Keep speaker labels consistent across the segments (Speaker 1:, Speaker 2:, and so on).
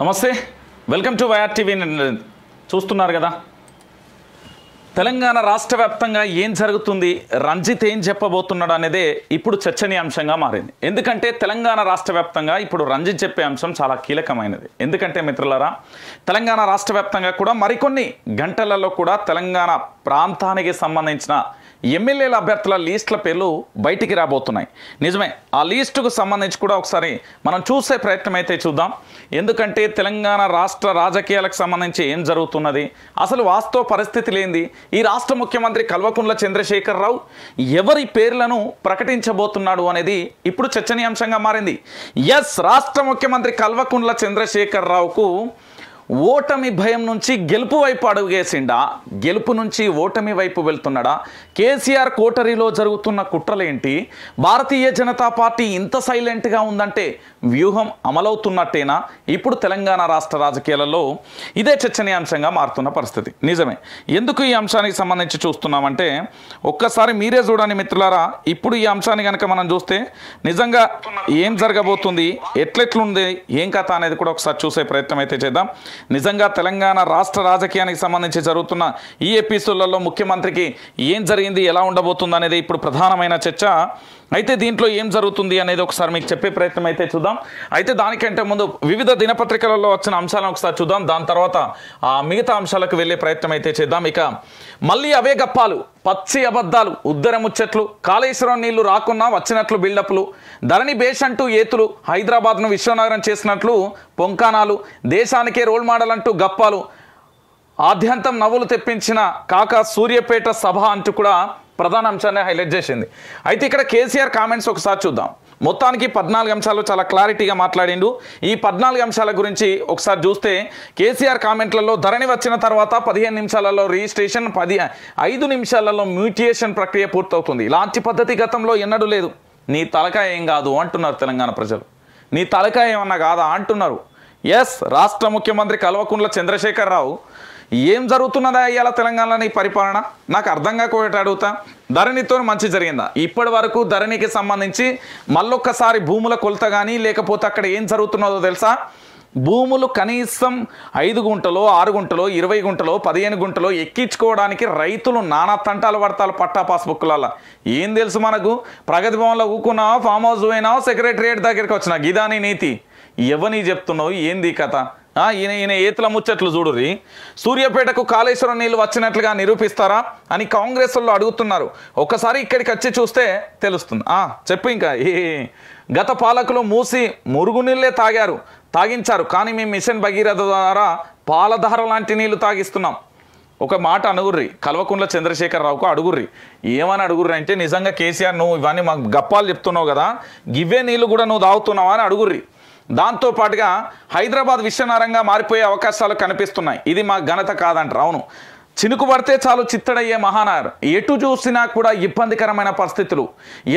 Speaker 1: నమస్తే welcome to YR TV చూస్తున్నారు కదా తెలంగాణ రాష్ట్ర వ్యాప్తంగా ఏం జరుగుతుంది రంజిత్ ఏం చెప్పబోతున్నాడు అనేదే ఇప్పుడు చర్చనీయాంశంగా మారింది ఎందుకంటే తెలంగాణ రాష్ట్ర వ్యాప్తంగా ఇప్పుడు రంజిత్ చెప్పే అంశం చాలా కీలకమైనది ఎందుకంటే మిత్రులరా తెలంగాణ రాష్ట్ర కూడా మరికొన్ని గంటలలో కూడా తెలంగాణ ప్రాంతానికి సంబంధించిన ఎమ్మెల్యేల అభ్యర్థుల లీస్టుల పేర్లు బయటికి రాబోతున్నాయి నిజమే ఆ లీస్టుకు సంబంధించి కూడా ఒకసారి మనం చూసే ప్రయత్నం అయితే చూద్దాం ఎందుకంటే తెలంగాణ రాష్ట్ర రాజకీయాలకు సంబంధించి ఏం జరుగుతున్నది అసలు వాస్తవ పరిస్థితులు ఏంది ఈ రాష్ట్ర ముఖ్యమంత్రి కల్వకుండ్ల చంద్రశేఖరరావు ఎవరి పేర్లను ప్రకటించబోతున్నాడు అనేది ఇప్పుడు చర్చనీయాంశంగా మారింది ఎస్ రాష్ట్ర ముఖ్యమంత్రి కల్వకుండ్ల చంద్రశేఖరరావుకు ఓటమి భయం నుంచి గెలుపు వైపు అడుగేసిండా గెలుపు నుంచి ఓటమి వైపు వెళ్తున్నాడా కేసీఆర్ కోటరీలో జరుగుతున్న కుట్రలేంటి భారతీయ జనతా పార్టీ ఇంత సైలెంట్గా ఉందంటే వ్యూహం అమలవుతున్నట్టేనా ఇప్పుడు తెలంగాణ రాష్ట్ర రాజకీయాలలో ఇదే చర్చనీయాంశంగా మారుతున్న పరిస్థితి నిజమే ఎందుకు ఈ అంశానికి సంబంధించి చూస్తున్నామంటే ఒక్కసారి మీరే చూడండి మిత్రులారా ఇప్పుడు ఈ అంశాన్ని కనుక మనం చూస్తే నిజంగా ఏం జరగబోతుంది ఎట్లెట్లుంది ఏం కథ అనేది కూడా ఒకసారి చూసే ప్రయత్నం అయితే చేద్దాం నిజంగా తెలంగాణ రాష్ట్ర రాజకీయానికి సంబంధించి జరుగుతున్న ఈ ఎపిసోడ్లలో ముఖ్యమంత్రికి ఏం జరిగింది ఎలా ఉండబోతుంది అనేది ఇప్పుడు ప్రధానమైన చర్చ అయితే దీంట్లో ఏం జరుగుతుంది అనేది ఒకసారి మీకు చెప్పే ప్రయత్నం అయితే చూద్దాం అయితే దానికంటే ముందు వివిధ దినపత్రికలలో వచ్చిన అంశాలను ఒకసారి చూద్దాం దాని తర్వాత ఆ మిగతా అంశాలకు వెళ్ళే ప్రయత్నం అయితే చేద్దాం ఇక మళ్ళీ అవే గప్పాలు పచ్చి అబద్ధాలు ఉద్దరముచ్చట్లు కాళేశ్వరం నీళ్లు రాకున్నా వచ్చినట్లు బిల్డప్లు ధరణి బేష్ అంటూ ఏతులు హైదరాబాద్ను విశ్వనగరం చేసినట్లు పొంకానాలు దేశానికే రోల్ మోడల్ అంటూ గప్పాలు ఆద్యంతం నవ్వులు తెప్పించిన కాకా సూర్యపేట సభ అంటూ కూడా ప్రధాన అంశాన్ని హైలైట్ చేసింది అయితే ఇక్కడ కేసీఆర్ కామెంట్స్ ఒకసారి చూద్దాం మొత్తానికి పద్నాలుగు అంశాలు చాలా క్లారిటీగా మాట్లాడిండు ఈ పద్నాలుగు అంశాల గురించి ఒకసారి చూస్తే కేసీఆర్ కామెంట్లలో ధరణి వచ్చిన తర్వాత పదిహేను నిమిషాలలో రిజిస్ట్రేషన్ పది ఐదు నిమిషాలలో మ్యూటియేషన్ ప్రక్రియ పూర్తవుతుంది ఇలాంటి పద్ధతి గతంలో ఎన్నడూ లేదు నీ తలకాయ ఏం కాదు అంటున్నారు తెలంగాణ ప్రజలు నీ తలకాయ ఏమన్నా కాదా అంటున్నారు ఎస్ రాష్ట్ర ముఖ్యమంత్రి కల్వకుంట్ల చంద్రశేఖరరావు ఏం జరుగుతున్నదా ఇవాళ తెలంగాణలోని పరిపాలన నాకు అర్థం కాకపోయేట అడుగుతా ధరణితో మంచి జరిగిందా ఇప్పటి వరకు ధరణికి సంబంధించి మళ్ళొక్కసారి భూముల కొలత కానీ లేకపోతే అక్కడ ఏం జరుగుతున్నదో తెలుసా భూములు కనీసం ఐదు గుంటలో ఆరు గుంటలో ఇరవై గుంటలో పదిహేను గుంటలో ఎక్కించుకోవడానికి రైతులు నానా తంటాలు పడతారు పట్టా పాస్బుక్లలో ఏం తెలుసు మనకు ప్రగతి భవన్లో ఊకున్నావా ఫామ్ హౌస్ పోయినావు సెక్రటరియట్ దగ్గరికి వచ్చినా గిదాని నీతి ఎవని చెప్తున్నావు ఏంది కథ ఈయన ఈయన ఏతుల ముచ్చట్లు చూడురి సూర్యాపేటకు కాళేశ్వరం నీళ్ళు వచ్చినట్లుగా నిరూపిస్తారా అని కాంగ్రెస్ వాళ్ళు అడుగుతున్నారు ఒక్కసారి ఇక్కడికి వచ్చి చూస్తే తెలుస్తుంది చెప్పు ఇంకా గత పాలకులు మూసి మురుగునీళ్ళే తాగారు తాగించారు కానీ మేము మిషన్ భగీరథ ద్వారా పాలధార లాంటి నీళ్లు తాగిస్తున్నాం ఒక మాట అనుగుర్రి కల్వకుండ్ల చంద్రశేఖరరావుకు అడుగుర్రి ఏమని అడుగుర్రి అంటే నిజంగా కేసీఆర్ నువ్వు ఇవన్నీ మాకు గప్పాలు చెప్తున్నావు కదా గివ్వే నీళ్ళు కూడా నువ్వు తాగుతున్నావా అని అడుగుర్రి దాంతోపాటుగా హైదరాబాద్ విశ్వనారంగా మారిపోయే అవకాశాలు కనిపిస్తున్నాయి ఇది మా ఘనత కాదంటారు అవును చినుకు పడితే చాలు చిత్తడయ్యే మహానగర్ ఎటు చూసినా కూడా ఇబ్బందికరమైన పరిస్థితులు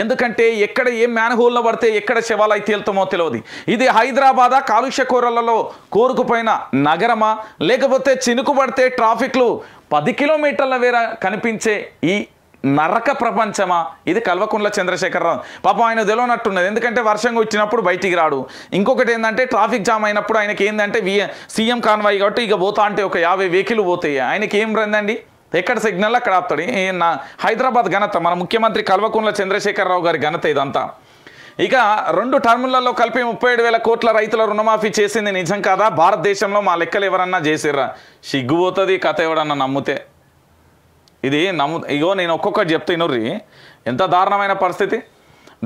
Speaker 1: ఎందుకంటే ఎక్కడ ఏ మ్యాన్హోల్లో పడితే ఎక్కడ శివాలయ తేలుతామో తెలియదు ఇది హైదరాబాద్ కాలుష్య కూరలలో కోరుకుపోయిన నగరమా లేకపోతే చినుకు పడితే ట్రాఫిక్లు పది కిలోమీటర్ల వేర కనిపించే ఈ నరక ప్రపంచమా ఇది కల్వకుండ్ల చంద్రశేఖరరావు పాపం ఆయన తెలియనట్టున్నది ఎందుకంటే వర్షం వచ్చినప్పుడు బయటికి రాడు ఇంకొకటి ఏంటంటే ట్రాఫిక్ జామ్ అయినప్పుడు ఆయనకి ఏంటంటే వి సీఎం కాన్వాయ్ కాబట్టి ఇక పోతా అంటే ఒక యాభై వెహికల్ పోతాయి ఆయనకి ఏం రందండి ఎక్కడ సిగ్నల్ అక్కడ ఆపుతాడు నా హైదరాబాద్ ఘనత మన ముఖ్యమంత్రి కల్వకుండ్ల చంద్రశేఖరరావు గారి ఘనత ఇదంతా ఇక రెండు టర్ములలో కలిపి ముప్పై ఏడు వేల కోట్ల రైతుల రుణమాఫీ చేసింది నిజం కాదా భారతదేశంలో మా లెక్కలు ఎవరన్నా చేసిర్రా సిగ్గుపోతుంది కథ ఎవడన్నా నమ్మితే ఇది నమ్ము ఇగో నేను ఒక్కొక్కటి చెప్తే ఇనుర్రి ఎంత దారుణమైన పరిస్థితి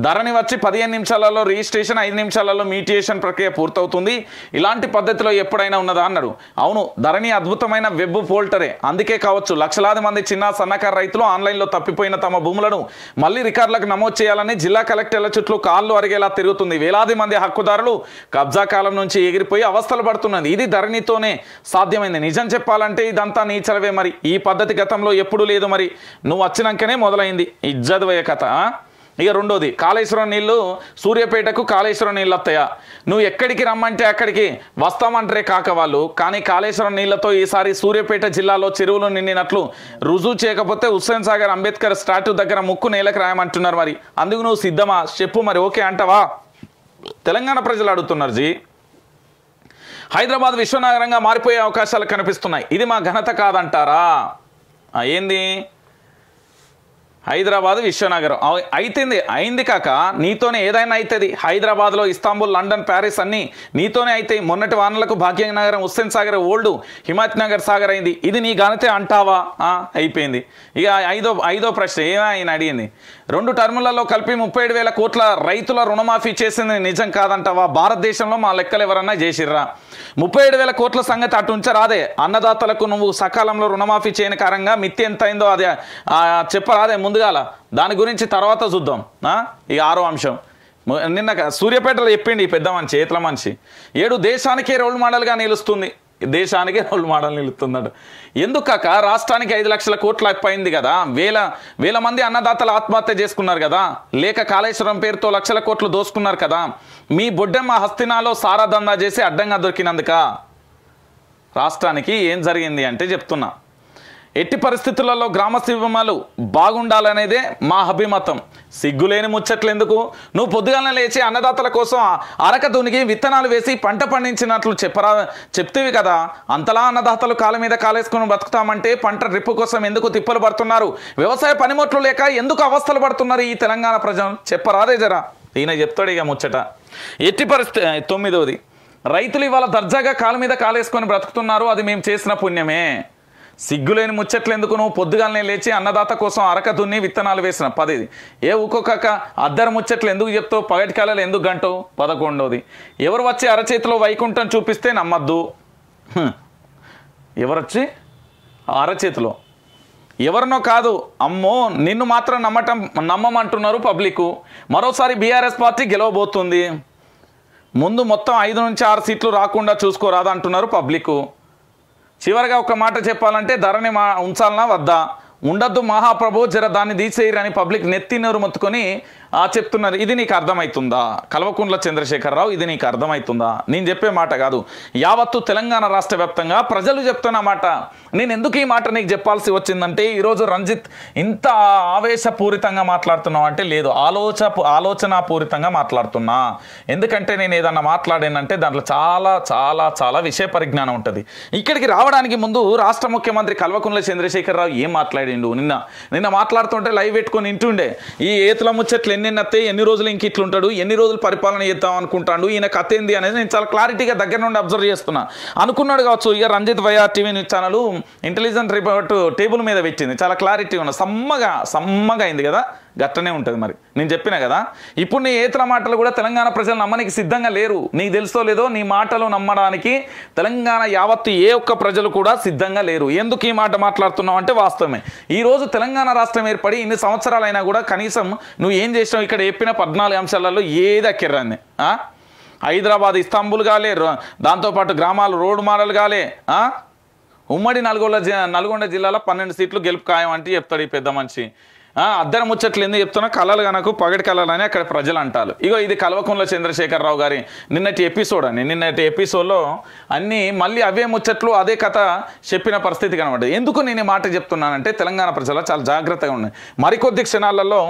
Speaker 1: ధరని వచ్చి పదిహేను నిమిషాలలో రిజిస్ట్రేషన్ ఐదు నిమిషాలలో మీటియేషన్ ప్రక్రియ పూర్తవుతుంది ఇలాంటి పద్ధతిలో ఎప్పుడైనా ఉన్నదా అన్నారు అవును ధరణి అద్భుతమైన వెబ్ పోల్టరే అందుకే కావచ్చు లక్షలాది మంది చిన్న సన్నకారు రైతులు ఆన్లైన్లో తప్పిపోయిన తమ భూములను మళ్ళీ రికార్డులకు నమోదు చేయాలని జిల్లా కలెక్టర్ల చుట్టూ కాళ్ళు అరిగేలా తిరుగుతుంది వేలాది మంది హక్కుదారులు కబ్జా కాలం నుంచి ఎగిరిపోయి అవస్థలు పడుతున్నది ఇది ధరణితోనే సాధ్యమైంది నిజం చెప్పాలంటే ఇదంతా నీచలవే మరి ఈ పద్ధతి గతంలో ఎప్పుడూ లేదు మరి నువ్వు వచ్చినాకనే మొదలైంది ఇజ్జద్వయ కథ ఇక రెండోది కాళేశ్వరం నీళ్ళు సూర్యపేటకు కాళేశ్వరం నీళ్ళు వస్తాయా నువ్వు ఎక్కడికి రమ్మంటే అక్కడికి వస్తామంటారే కాక వాళ్ళు కానీ కాళేశ్వరం నీళ్లతో ఈసారి సూర్యపేట జిల్లాలో చెరువులు నిండినట్లు రుజువు చేయకపోతే హుస్సేన్ సాగర్ అంబేద్కర్ స్టాట్యూ దగ్గర ముక్కు నేలకు రాయమంటున్నారు మరి అందుకు నువ్వు సిద్ధమా చెప్పు మరి ఓకే అంటావా తెలంగాణ ప్రజలు అడుగుతున్నారు జీ హైదరాబాద్ విశ్వనగరంగా మారిపోయే అవకాశాలు కనిపిస్తున్నాయి ఇది మా ఘనత కాదంటారా ఏంది హైదరాబాద్ విశ్వనగరం అయితేంది అయింది కాక నీతోనే ఏదైనా అవుతుంది హైదరాబాద్లో ఇస్తాంబుల్ లండన్ ప్యారిస్ అన్నీ నీతోనే అయితే మొన్నటి వానలకు భాగ్యనగరం హుస్సేన్ సాగర్ ఓల్డ్ హిమాయత్ నగర్ సాగర్ అయింది ఇది నీ ఘనతే అంటావా అయిపోయింది ఇక ఐదో ఐదో ప్రశ్న ఏమైనా అడిగింది రెండు టర్ములలో కలిపి ముప్పై వేల కోట్ల రైతుల రుణమాఫీ చేసింది నిజం కాదంటావా భారతదేశంలో మా లెక్కలు ఎవరన్నా చేసిర్రా ముప్పై వేల కోట్ల సంగతి అటు ఉంచరాదే అన్నదాతలకు నువ్వు సకాలంలో రుణమాఫీ చేయని కారంగా మిత్తి ఎంత అయిందో అదే చెప్పరాదే ముందు ముందుగాల దాని గురించి తర్వాత చూద్దాం ఈ ఆరో అంశం నిన్న సూర్యపేటలో చెప్పిండి పెద్ద మనిషి ఏతల మనిషి ఏడు దేశానికే రోల్ మోడల్గా నిలుస్తుంది దేశానికే రోల్ మోడల్ నిలుతున్నాడు ఎందుకక రాష్ట్రానికి ఐదు లక్షల కోట్లు అయిపోయింది కదా వేల వేల మంది అన్నదాతలు ఆత్మహత్య చేసుకున్నారు కదా లేక కాళేశ్వరం పేరుతో లక్షల కోట్లు దోసుకున్నారు కదా మీ బొడ్డమ్మ హస్తినాలో సారా దందా చేసి అడ్డంగా దొరికినందుక రాష్ట్రానికి ఏం జరిగింది అంటే చెప్తున్నా ఎట్టి పరిస్థితులలో గ్రామ శిబిమాలు బాగుండాలనేదే మా అభిమతం సిగ్గులేని ముచ్చట్లు ఎందుకు నువ్వు పొద్దుగాల లేచి అన్నదాతల కోసం అరక దునికి విత్తనాలు వేసి పంట పండించినట్లు చెప్పరా చెప్తేవి కదా అంతలా అన్నదాతలు కాళ్ళ మీద కాలేసుకుని బతుకుతామంటే పంట రిప్పు కోసం ఎందుకు తిప్పలు పడుతున్నారు వ్యవసాయ పనిముట్లు లేక ఎందుకు అవస్థలు పడుతున్నారు ఈ తెలంగాణ ప్రజలు చెప్పరాదే జరా ఈయన చెప్తాడు ఇక ముచ్చట ఎట్టి పరిస్థితి తొమ్మిదవది రైతులు ఇవాళ దర్జాగా కాలు మీద కాలేసుకొని బ్రతుకుతున్నారు అది మేము చేసిన పుణ్యమే సిగ్గులేని ముచ్చట్లు ఎందుకు నువ్వు పొద్దుగాలనే లేచి అన్నదాత కోసం అరక దున్ని విత్తనాలు వేసిన పది ఏ ఒక్కొక్క అద్దరు ముచ్చట్లు ఎందుకు చెప్తావు పగటి కాలాలు ఎందుకు గంటవు పదకొండోది ఎవరు వచ్చి అరచేతిలో వైకుంఠం చూపిస్తే నమ్మద్దు ఎవరొచ్చి అరచేతిలో ఎవరినో కాదు అమ్మో నిన్ను మాత్రం నమ్మటం నమ్మమంటున్నారు పబ్లిక్ మరోసారి బీఆర్ఎస్ పార్టీ గెలవబోతుంది ముందు మొత్తం ఐదు నుంచి ఆరు సీట్లు రాకుండా చూసుకోరాదంటున్నారు పబ్లిక్ చివరిగా ఒక మాట చెప్పాలంటే ధరని మా ఉంచాలన్నా వద్దా ఉండద్దు మహాప్రభు జర దాన్ని తీసేయరని పబ్లిక్ నెత్తి నోరు మొత్తుకొని చెప్తున్నారు ఇది నీకు అర్థమవుతుందా కల్వకుంట్ల చంద్రశేఖరరావు ఇది నీకు అర్థమవుతుందా నేను చెప్పే మాట కాదు యావత్తు తెలంగాణ రాష్ట్ర వ్యాప్తంగా ప్రజలు చెప్తున్న మాట నేను ఎందుకు ఈ మాట నీకు చెప్పాల్సి వచ్చిందంటే ఈరోజు రంజిత్ ఇంత ఆవేశపూరితంగా మాట్లాడుతున్నావు అంటే లేదు ఆలోచ ఆలోచనాపూరితంగా మాట్లాడుతున్నా ఎందుకంటే నేను ఏదన్నా మాట్లాడానంటే దాంట్లో చాలా చాలా చాలా విషయ పరిజ్ఞానం ఉంటుంది ఇక్కడికి రావడానికి ముందు రాష్ట్ర ముఖ్యమంత్రి కల్వకుంట్ల చంద్రశేఖరరావు ఏం మాట్లాడిండు నిన్న నిన్న మాట్లాడుతుంటే లైవ్ పెట్టుకొని ఇంటుండే ఈ ఏతుల ముచ్చట్లు ఎన్నెన్న అత్తే ఎన్ని రోజులు ఇంక ఇట్లుంటాడు ఎన్ని రోజులు పరిపాలన చేద్దాం అనుకుంటాడు ఈయన కథ ఏంది అనేది నేను చాలా క్లారిటీగా దగ్గర నుండి అబ్జర్వ్ చేస్తున్నా అనుకున్నాడు కావచ్చు ఇక Ranjith via TV news channel intelligent report table మీద పెట్టింది చాలా క్లారిటీ ఉన్న సమ్మగా సమ్మగా అయింది కదా గట్టనే ఉంటుంది మరి నేను చెప్పిన కదా ఇప్పుడు నీ ఏతర మాటలు కూడా తెలంగాణ ప్రజలు నమ్మనికి సిద్ధంగా లేరు నీకు తెలుసో లేదో నీ మాటలు నమ్మడానికి తెలంగాణ యావత్తు ఏ ఒక్క ప్రజలు కూడా సిద్ధంగా లేరు ఎందుకు ఈ మాట మాట్లాడుతున్నావు అంటే వాస్తవమే ఈరోజు తెలంగాణ రాష్ట్రం ఏర్పడి ఇన్ని సంవత్సరాలైనా కూడా కనీసం నువ్వు ఏం చేసినావు ఇక్కడ చెప్పిన పద్నాలుగు అంశాలలో ఏది అక్కిర్రాన్ని హైదరాబాద్ ఇస్తాంబుల్ కాలే దాంతోపాటు గ్రామాలు రోడ్డు మాడలు కాలే ఉమ్మడి నల్గొండ నల్గొండ జిల్లాలో పన్నెండు సీట్లు గెలుపు ఖాయం అంటే చెప్తాడు ఈ పెద్ద మనిషి అద్దరం ముచ్చట్లు ఎందుకు చెప్తున్నా కళలు కనుక పగటి కళలు అని అక్కడ ప్రజలు అంటారు ఇగో ఇది కల్వకుంట్ల చంద్రశేఖరరావు గారి నిన్నటి ఎపిసోడ్ అని నిన్నటి ఎపిసోడ్లో అన్నీ మళ్ళీ అవే ముచ్చట్లు అదే కథ చెప్పిన పరిస్థితి కనబడ్డది ఎందుకు నేను మాట చెప్తున్నానంటే తెలంగాణ ప్రజలు చాలా జాగ్రత్తగా ఉన్నాయి మరికొద్ది క్షణాలలో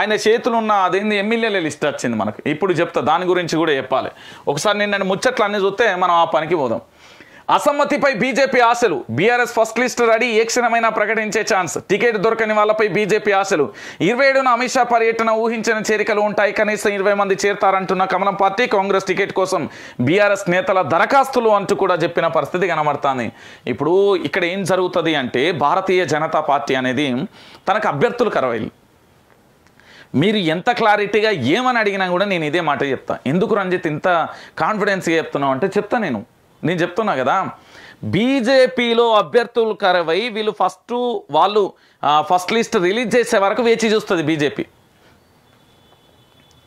Speaker 1: ఆయన చేతులు ఉన్న అదేంది ఎమ్మెల్యేల లిస్ట్ వచ్చింది మనకు ఇప్పుడు చెప్తా దాని గురించి కూడా చెప్పాలి ఒకసారి నిన్న ముచ్చట్లు అన్నీ చూస్తే మనం ఆ పనికి పోదాం అసమ్మతిపై బీజేపీ ఆశలు బీఆర్ఎస్ ఫస్ట్ లిస్ట్ రెడీ ఏ క్షణమైనా ప్రకటించే ఛాన్స్ టికెట్ దొరకని వాళ్ళపై బీజేపీ ఆశలు ఇరవై ఏడున అమిత్ షా పర్యటన ఊహించిన చేరికలు ఉంటాయి కనీసం ఇరవై మంది చేరతారంటున్న కమలం పార్టీ కాంగ్రెస్ టికెట్ కోసం బీఆర్ఎస్ నేతల దరఖాస్తులు అంటూ కూడా చెప్పిన పరిస్థితి కనబడుతుంది ఇప్పుడు ఇక్కడ ఏం జరుగుతుంది అంటే భారతీయ జనతా పార్టీ అనేది తనకు అభ్యర్థులు కరవాలి మీరు ఎంత క్లారిటీగా ఏమని అడిగినా కూడా నేను ఇదే మాట చెప్తా ఎందుకు రంజిత్ ఇంత కాన్ఫిడెన్స్గా చెప్తున్నావు అంటే చెప్తా నేను నేను చెప్తున్నా కదా బీజేపీలో అభ్యర్థులు కరవై వీళ్ళు ఫస్ట్ వాళ్ళు ఫస్ట్ లిస్ట్ రిలీజ్ చేసే వరకు వేచి చూస్తుంది బీజేపీ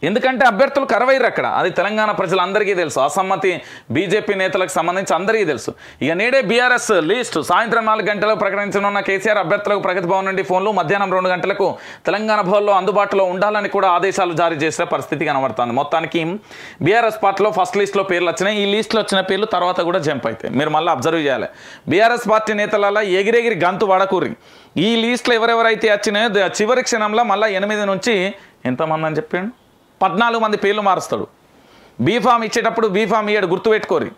Speaker 1: ఎందుకంటే అభ్యర్థులు అరవైరు అక్కడ అది తెలంగాణ ప్రజలందరికీ తెలుసు అసమ్మతి బీజేపీ నేతలకు సంబంధించి అందరికీ తెలుసు ఇక నేడే బీఆర్ఎస్ లీస్ట్ సాయంత్రం నాలుగు గంటలకు ప్రకటించనున్న కేసీఆర్ అభ్యర్థులకు ప్రగతి భవన్ నుండి ఫోన్లు మధ్యాహ్నం రెండు గంటలకు తెలంగాణ భవన్లో అందుబాటులో ఉండాలని కూడా ఆదేశాలు జారీ చేసిన పరిస్థితి కనబడుతుంది మొత్తానికి బీఆర్ఎస్ పార్టీలో ఫస్ట్ లిస్ట్లో పేర్లు వచ్చినాయి ఈ లిస్ట్లో వచ్చిన పేర్లు తర్వాత కూడా జంప్ అవుతాయి మీరు మళ్ళీ అబ్జర్వ్ చేయాలి బీఆర్ఎస్ పార్టీ నేతలలో ఎగిరెగిరి గంతు వాడకూరి ఈ లీస్ట్లో ఎవరెవరైతే వచ్చినాయో చివరి క్షణంలో మళ్ళీ ఎనిమిది నుంచి ఎంతమంది అని చెప్పాడు పద్నాలుగు మంది పేర్లు మారుస్తాడు బీఫామ్ ఇచ్చేటప్పుడు బీఫామ్ ఇయ్యాడు గుర్తుపెట్టుకోరు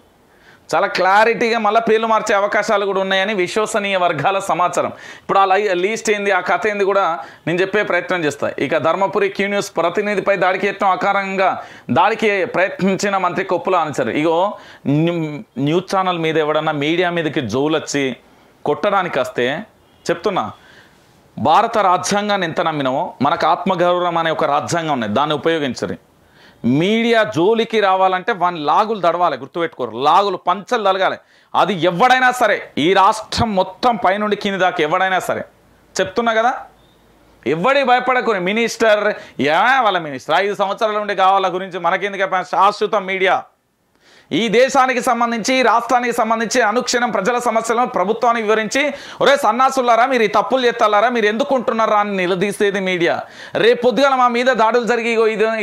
Speaker 1: చాలా క్లారిటీగా మళ్ళీ పేర్లు మార్చే అవకాశాలు కూడా ఉన్నాయని విశ్వసనీయ వర్గాల సమాచారం ఇప్పుడు ఆ లీస్ట్ ఏంది ఆ కథ ఏంది కూడా నేను చెప్పే ప్రయత్నం చేస్తాను ఇక ధర్మపురి క్యూ న్యూస్ ప్రతినిధిపై దాడికి ఎత్తం ఆకారంగా దాడికి ప్రయత్నించిన మంత్రి కొప్పుల అనుసరి ఇగో న్యూస్ ఛానల్ మీద ఎవడన్నా మీడియా మీదకి జోలు వచ్చి కొట్టడానికి వస్తే చెప్తున్నా భారత రాజ్యాంగాన్ని ఎంత నమ్మినామో మనకు ఆత్మగౌరవం అనే ఒక రాజ్యాంగం ఉన్నది దాన్ని ఉపయోగించరు మీడియా జోలికి రావాలంటే వాని లాగులు దడవాలి గుర్తుపెట్టుకోరు లాగులు పంచలు తలగాలి అది ఎవడైనా సరే ఈ రాష్ట్రం మొత్తం పైనుండి కింది దాకా ఎవడైనా సరే చెప్తున్నా కదా ఎవడి భయపడకూడదు మినిస్టర్ ఏమైనా వాళ్ళ మినిస్టర్ ఐదు సంవత్సరాల నుండి కావాల గురించి మనకెందుకు శాశ్వత మీడియా ఈ దేశానికి సంబంధించి రాష్ట్రానికి సంబంధించి అనుక్షణం ప్రజల సమస్యలను ప్రభుత్వానికి వివరించి ఒరే సన్నాసులారా మీరు ఈ తప్పులు చేస్తారా మీరు ఎందుకుంటున్నారా అని నిలదీసేది మీడియా రేపు పొద్దుగాల మా మీద దాడులు జరిగి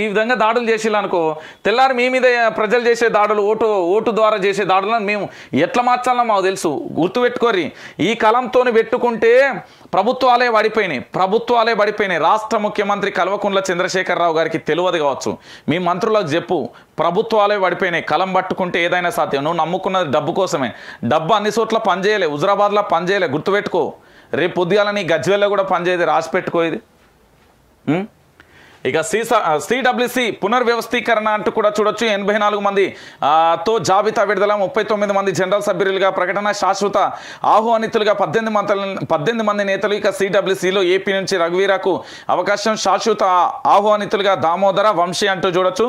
Speaker 1: ఈ విధంగా దాడులు చేసేలానుకో తెల్లారి మీ మీద ప్రజలు చేసే దాడులు ఓటు ఓటు ద్వారా చేసే దాడులను మేము ఎట్లా మార్చాలో మాకు తెలుసు గుర్తుపెట్టుకోరి ఈ కలంతో పెట్టుకుంటే ప్రభుత్వాలే పడిపోయినాయి ప్రభుత్వాలే పడిపోయినాయి రాష్ట్ర ముఖ్యమంత్రి కల్వకుండ్ల చంద్రశేఖరరావు గారికి తెలియదు కావచ్చు మీ మంత్రులకు చెప్పు ప్రభుత్వాలే పడిపోయినాయి కలం పట్టుకుంటే ఏదైనా సాధ్యం నువ్వు నమ్ముకున్నది డబ్బు కోసమే డబ్బు అన్ని చోట్ల పనిచేయలే హుజరాబాద్లో పనిచేయలే గుర్తుపెట్టుకో రేపు పొద్దుగాల నీ గజ్వేల్లో కూడా పనిచేయదు రాసి పెట్టుకోయేది ఇక సీసా సిడబ్ల్యూసి పునర్వ్యవస్థీకరణ అంటూ కూడా చూడొచ్చు ఎనభై నాలుగు మంది తో జాబితా విడుదల ముప్పై తొమ్మిది మంది జనరల్ సభ్యులుగా ప్రకటన శాశ్వత ఆహ్వానితులుగా పద్దెనిమిది మంత్రుల పద్దెనిమిది మంది నేతలు ఇక సిడబ్ల్యూసిలో ఏపీ నుంచి రఘువీరాకు అవకాశం శాశ్వత ఆహ్వానితులుగా దామోదర వంశీ అంటూ చూడొచ్చు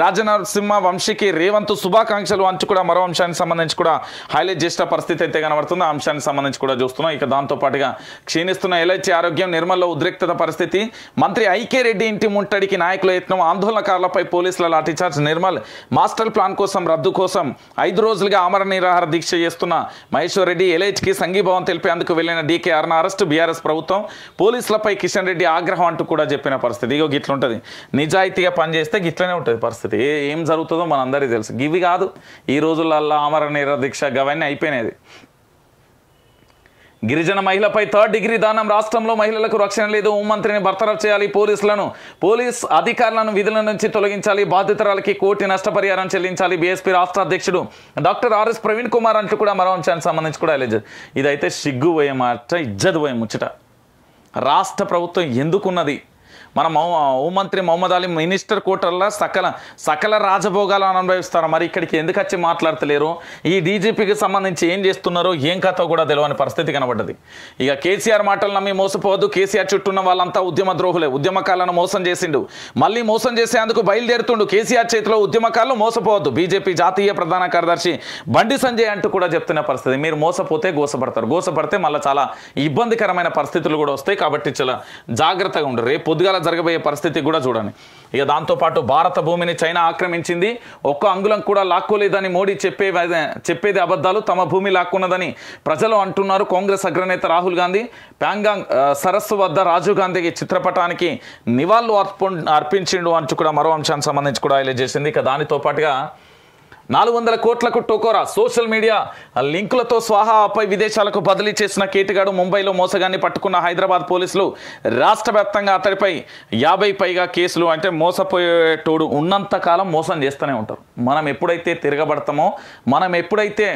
Speaker 1: రాజనరసింహ వంశీకి రేవంత్ శుభాకాంక్షలు అంటూ కూడా మరో అంశానికి సంబంధించి కూడా హైలైట్ చేసిన పరిస్థితి అయితే కనబడుతుంది ఆ అంశానికి సంబంధించి కూడా చూస్తున్నాం ఇక దాంతోపాటుగా క్షీణిస్తున్న ఎల్ఐసి ఆరోగ్యం నిర్మల్లో ఉద్రిక్తత పరిస్థితి మంత్రి ఐకే రెడ్డి ఇంటి ముట్టడికి నాయకుల యత్నం ఆందోళనకారులపై పోలీసుల లాఠీచార్జ్ నిర్మల్ మాస్టర్ ప్లాన్ కోసం రద్దు కోసం ఐదు రోజులుగా ఆమరణ నిరాహార దీక్ష చేస్తున్న మహేశ్వర్ రెడ్డి ఎలైట్కి సంఘీభావం తెలిపేందుకు వెళ్లిన డీకే అరుణ అరెస్టు బీఆర్ఎస్ ప్రభుత్వం పోలీసులపై కిషన్ రెడ్డి ఆగ్రహం అంటూ కూడా చెప్పిన పరిస్థితి ఇగో గిట్లుంటుంది నిజాయితీగా పనిచేస్తే గిట్లనే ఉంటుంది పరిస్థితి ఏం జరుగుతుందో మనందరికీ తెలుసు గివి కాదు ఈ రోజులల్లో ఆమరణ నిరాహార దీక్ష గవన్నీ అయిపోయినది గిరిజన మహిళపై థర్డ్ డిగ్రీ దానం రాష్ట్రంలో మహిళలకు రక్షణ లేదు హోంమంత్రిని బర్తరఫ్ చేయాలి పోలీసులను పోలీస్ అధికారులను విధుల నుంచి తొలగించాలి బాధితురాలకి కోటి నష్టపరిహారం చెల్లించాలి బీఎస్పీ రాష్ట్ర అధ్యక్షుడు డాక్టర్ ఆర్ఎస్ ప్రవీణ్ కుమార్ అంటూ కూడా మరో అంశానికి సంబంధించి కూడా లేదు ఇదైతే సిగ్గు పోయే మాట ఇజ్జత్ పోయే ముచ్చట రాష్ట్ర ప్రభుత్వం ఎందుకున్నది మన హోంమంత్రి మహమ్మద్ అలీ మినిస్టర్ కోటల్లో సకల సకల రాజభోగాలను అనుభవిస్తారు మరి ఇక్కడికి ఎందుకు వచ్చి మాట్లాడతలేరు ఈ డీజీపీకి సంబంధించి ఏం చేస్తున్నారో ఏం కథ కూడా తెలియని పరిస్థితి కనబడ్డది ఇక కేసీఆర్ మాటలు నమ్మి మోసపోవద్దు కేసీఆర్ ఉన్న వాళ్ళంతా ఉద్యమ ద్రోహులే ఉద్యమకాలను మోసం చేసిండు మళ్ళీ మోసం చేసేందుకు బయలుదేరుతుండు కేసీఆర్ చేతిలో ఉద్యమకాలను మోసపోవద్దు బీజేపీ జాతీయ ప్రధాన కార్యదర్శి బండి సంజయ్ అంటూ కూడా చెప్తున్న పరిస్థితి మీరు మోసపోతే గోసపడతారు గోసపడితే మళ్ళీ చాలా ఇబ్బందికరమైన పరిస్థితులు కూడా వస్తాయి కాబట్టి చాలా జాగ్రత్తగా ఉండరు రేపు పొద్దుగాల జరగబోయే పరిస్థితి కూడా చూడండి ఇక దాంతోపాటు భారత భూమిని చైనా ఆక్రమించింది ఒక్క అంగుళం కూడా లాక్కోలేదని మోడీ చెప్పే చెప్పేది అబద్ధాలు తమ భూమి లాక్కున్నదని ప్రజలు అంటున్నారు కాంగ్రెస్ అగ్రనేత రాహుల్ గాంధీ ప్యాంగాంగ్ సరస్సు వద్ద రాజీవ్ గాంధీ చిత్రపటానికి నివాళులు అర్పించిండు అంటూ కూడా మరో అంశానికి సంబంధించి కూడా హైలైట్ చేసింది ఇక దానితో పాటుగా నాలుగు వందల కోట్లకు టోకోరా సోషల్ మీడియా లింకులతో స్వాహాపై విదేశాలకు బదిలీ చేసిన కేటుగాడు ముంబైలో మోసగాన్ని పట్టుకున్న హైదరాబాద్ పోలీసులు రాష్ట్ర వ్యాప్తంగా అతడిపై యాభై పైగా కేసులు అంటే మోసపోయేటోడు ఉన్నంతకాలం మోసం చేస్తూనే ఉంటారు మనం ఎప్పుడైతే తిరగబడతామో మనం ఎప్పుడైతే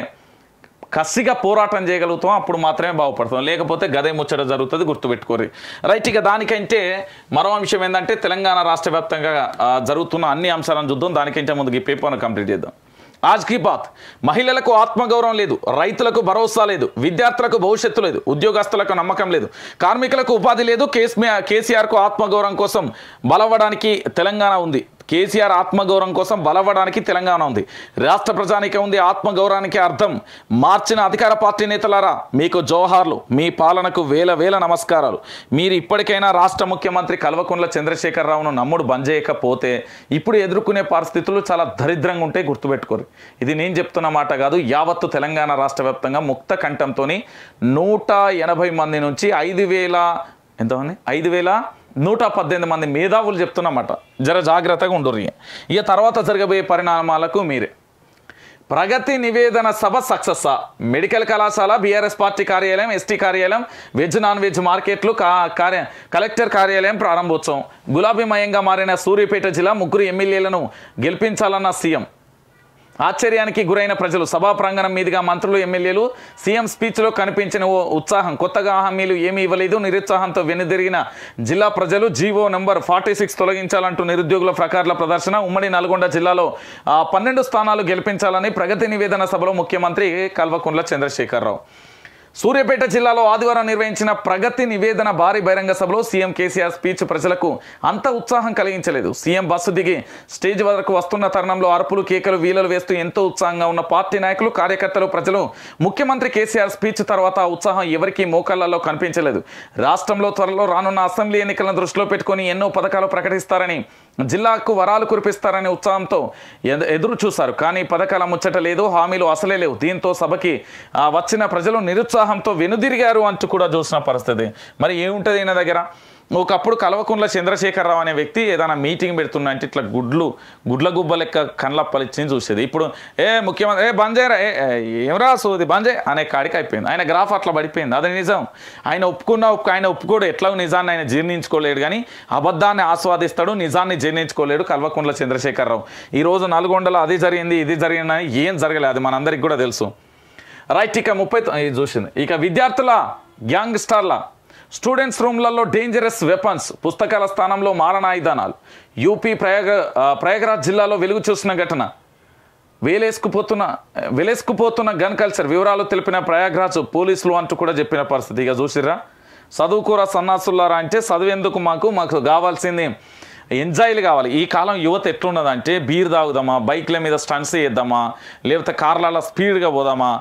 Speaker 1: కసిగా పోరాటం చేయగలుగుతాం అప్పుడు మాత్రమే బాగుపడతాం లేకపోతే గదే ముచ్చట జరుగుతుంది గుర్తుపెట్టుకోరు రైట్ ఇక దానికంటే మరో అంశం ఏంటంటే తెలంగాణ రాష్ట్ర జరుగుతున్న అన్ని అంశాలను చూద్దాం దానికంటే ముందు ఈ పేపర్ను కంప్లీట్ చేద్దాం ఆజ్ కీ బాత్ మహిళలకు ఆత్మగౌరవం లేదు రైతులకు భరోసా లేదు విద్యార్థులకు భవిష్యత్తు లేదు ఉద్యోగస్తులకు నమ్మకం లేదు కార్మికులకు ఉపాధి లేదు కేసీఆర్కు ఆత్మగౌరవం కోసం బలవడానికి తెలంగాణ ఉంది కేసీఆర్ ఆత్మగౌరవం కోసం బలవడానికి తెలంగాణ ఉంది రాష్ట్ర ప్రజానికి ఉంది ఆత్మగౌరవానికి అర్థం మార్చిన అధికార పార్టీ నేతలారా మీకు జోహార్లు మీ పాలనకు వేల వేల నమస్కారాలు మీరు ఇప్పటికైనా రాష్ట్ర ముఖ్యమంత్రి కల్వకుండ్ల చంద్రశేఖరరావును నమ్ముడు బంద్ చేయకపోతే ఇప్పుడు ఎదుర్కొనే పరిస్థితులు చాలా దరిద్రంగా ఉంటే గుర్తుపెట్టుకోరు ఇది నేను చెప్తున్న మాట కాదు యావత్తు తెలంగాణ రాష్ట్ర వ్యాప్తంగా ముక్త కంఠంతో నూట ఎనభై మంది నుంచి ఐదు వేల ఎంతమంది ఐదు వేల నూట పద్దెనిమిది మంది మేధావులు చెప్తున్నమాట జర జాగ్రత్తగా ఉండరు ఇక తర్వాత జరగబోయే పరిణామాలకు మీరే ప్రగతి నివేదన సభ సక్సెస్సా మెడికల్ కళాశాల బీఆర్ఎస్ పార్టీ కార్యాలయం ఎస్టీ కార్యాలయం వెజ్ నాన్ వెజ్ మార్కెట్లు కార్య కలెక్టర్ కార్యాలయం ప్రారంభోత్సవం గులాబీమయంగా మారిన సూర్యాపేట జిల్లా ముగ్గురు ఎమ్మెల్యేలను గెలిపించాలన్న సీఎం ఆశ్చర్యానికి గురైన ప్రజలు సభా ప్రాంగణం మీదుగా మంత్రులు ఎమ్మెల్యేలు సీఎం స్పీచ్లో కనిపించిన ఓ ఉత్సాహం కొత్తగా హామీలు ఏమీ ఇవ్వలేదు నిరుత్సాహంతో వెనుదిరిగిన జిల్లా ప్రజలు జీవో నెంబర్ ఫార్టీ సిక్స్ తొలగించాలంటూ నిరుద్యోగుల ప్రకారాల ప్రదర్శన ఉమ్మడి నల్గొండ జిల్లాలో పన్నెండు స్థానాలు గెలిపించాలని ప్రగతి నివేదన సభలో ముఖ్యమంత్రి కల్వకుండ్ల చంద్రశేఖరరావు సూర్యాపేట జిల్లాలో ఆదివారం నిర్వహించిన ప్రగతి నివేదన భారీ బహిరంగ సభలో సీఎం కేసీఆర్ స్పీచ్ ప్రజలకు అంత ఉత్సాహం కలిగించలేదు సీఎం బస్సు దిగి స్టేజ్ వరకు వస్తున్న తరుణంలో అరుపులు కేకలు వీలలు వేస్తూ ఎంతో ఉత్సాహంగా ఉన్న పార్టీ నాయకులు కార్యకర్తలు ప్రజలు ముఖ్యమంత్రి కేసీఆర్ స్పీచ్ తర్వాత ఉత్సాహం ఎవరికీ మోకాళ్లలో కనిపించలేదు రాష్ట్రంలో త్వరలో రానున్న అసెంబ్లీ ఎన్నికలను దృష్టిలో పెట్టుకుని ఎన్నో పథకాలు ప్రకటిస్తారని జిల్లాకు వరాలు కురిపిస్తారనే ఉత్సాహంతో ఎదురు చూశారు కానీ పథకాల ముచ్చట లేదు హామీలు అసలే లేవు దీంతో సభకి వచ్చిన ప్రజలు నిరుత్సాహం ఉత్సాహంతో వెనుదిరిగారు అంటూ కూడా చూసిన పరిస్థితి మరి ఏముంటుంది ఈయన దగ్గర ఒకప్పుడు కలవకుండ్ల చంద్రశేఖరరావు అనే వ్యక్తి ఏదైనా మీటింగ్ పెడుతున్నా అంటే ఇట్లా గుడ్లు గుడ్ల గుబ్బ లెక్క కండ్లప్పలిచ్చి చూసేది ఇప్పుడు ఏ ముఖ్యమంత్రి ఏ బంజేరా ఏ ఏమరా సోది బంజే అనే కాడికి అయిపోయింది ఆయన గ్రాఫ్ అట్లా పడిపోయింది అది నిజం ఆయన ఒప్పుకున్నా ఒప్పు ఆయన ఒప్పుకోడు ఎట్లా నిజాన్ని ఆయన జీర్ణించుకోలేడు కానీ అబద్ధాన్ని ఆస్వాదిస్తాడు నిజాన్ని జీర్ణించుకోలేడు కల్వకుండ్ల చంద్రశేఖరరావు ఈరోజు నల్గొండలో అది జరిగింది ఇది జరిగిందని ఏం జరగలేదు అది మనందరికి కూడా తెలుసు రైట్ ఇక ముప్పై చూసింది ఇక విద్యార్థుల గ్యాంగ్స్టర్ల స్టూడెంట్స్ రూమ్లలో డేంజరస్ వెపన్స్ పుస్తకాల స్థానంలో మారణాయుధానాలు యూపీ ప్రయాగ ప్రయాగరాజ్ జిల్లాలో వెలుగు చూసిన ఘటన వేలేసుకుపోతున్న వెలేసుకుపోతున్న గన్ కల్చర్ వివరాలు తెలిపిన ప్రయాగరాజ్ పోలీసులు అంటూ కూడా చెప్పిన పరిస్థితి ఇక చూసిరా చదువుకూర సన్నాసులారా అంటే ఎందుకు మాకు మాకు కావాల్సింది ఎంజాయ్లు కావాలి ఈ కాలం యువత ఎట్లున్నదంటే బీర్ తాగుదామా బైక్ల మీద స్టన్స్ చేద్దామా లేకపోతే కార్లలో స్పీడ్గా పోదామా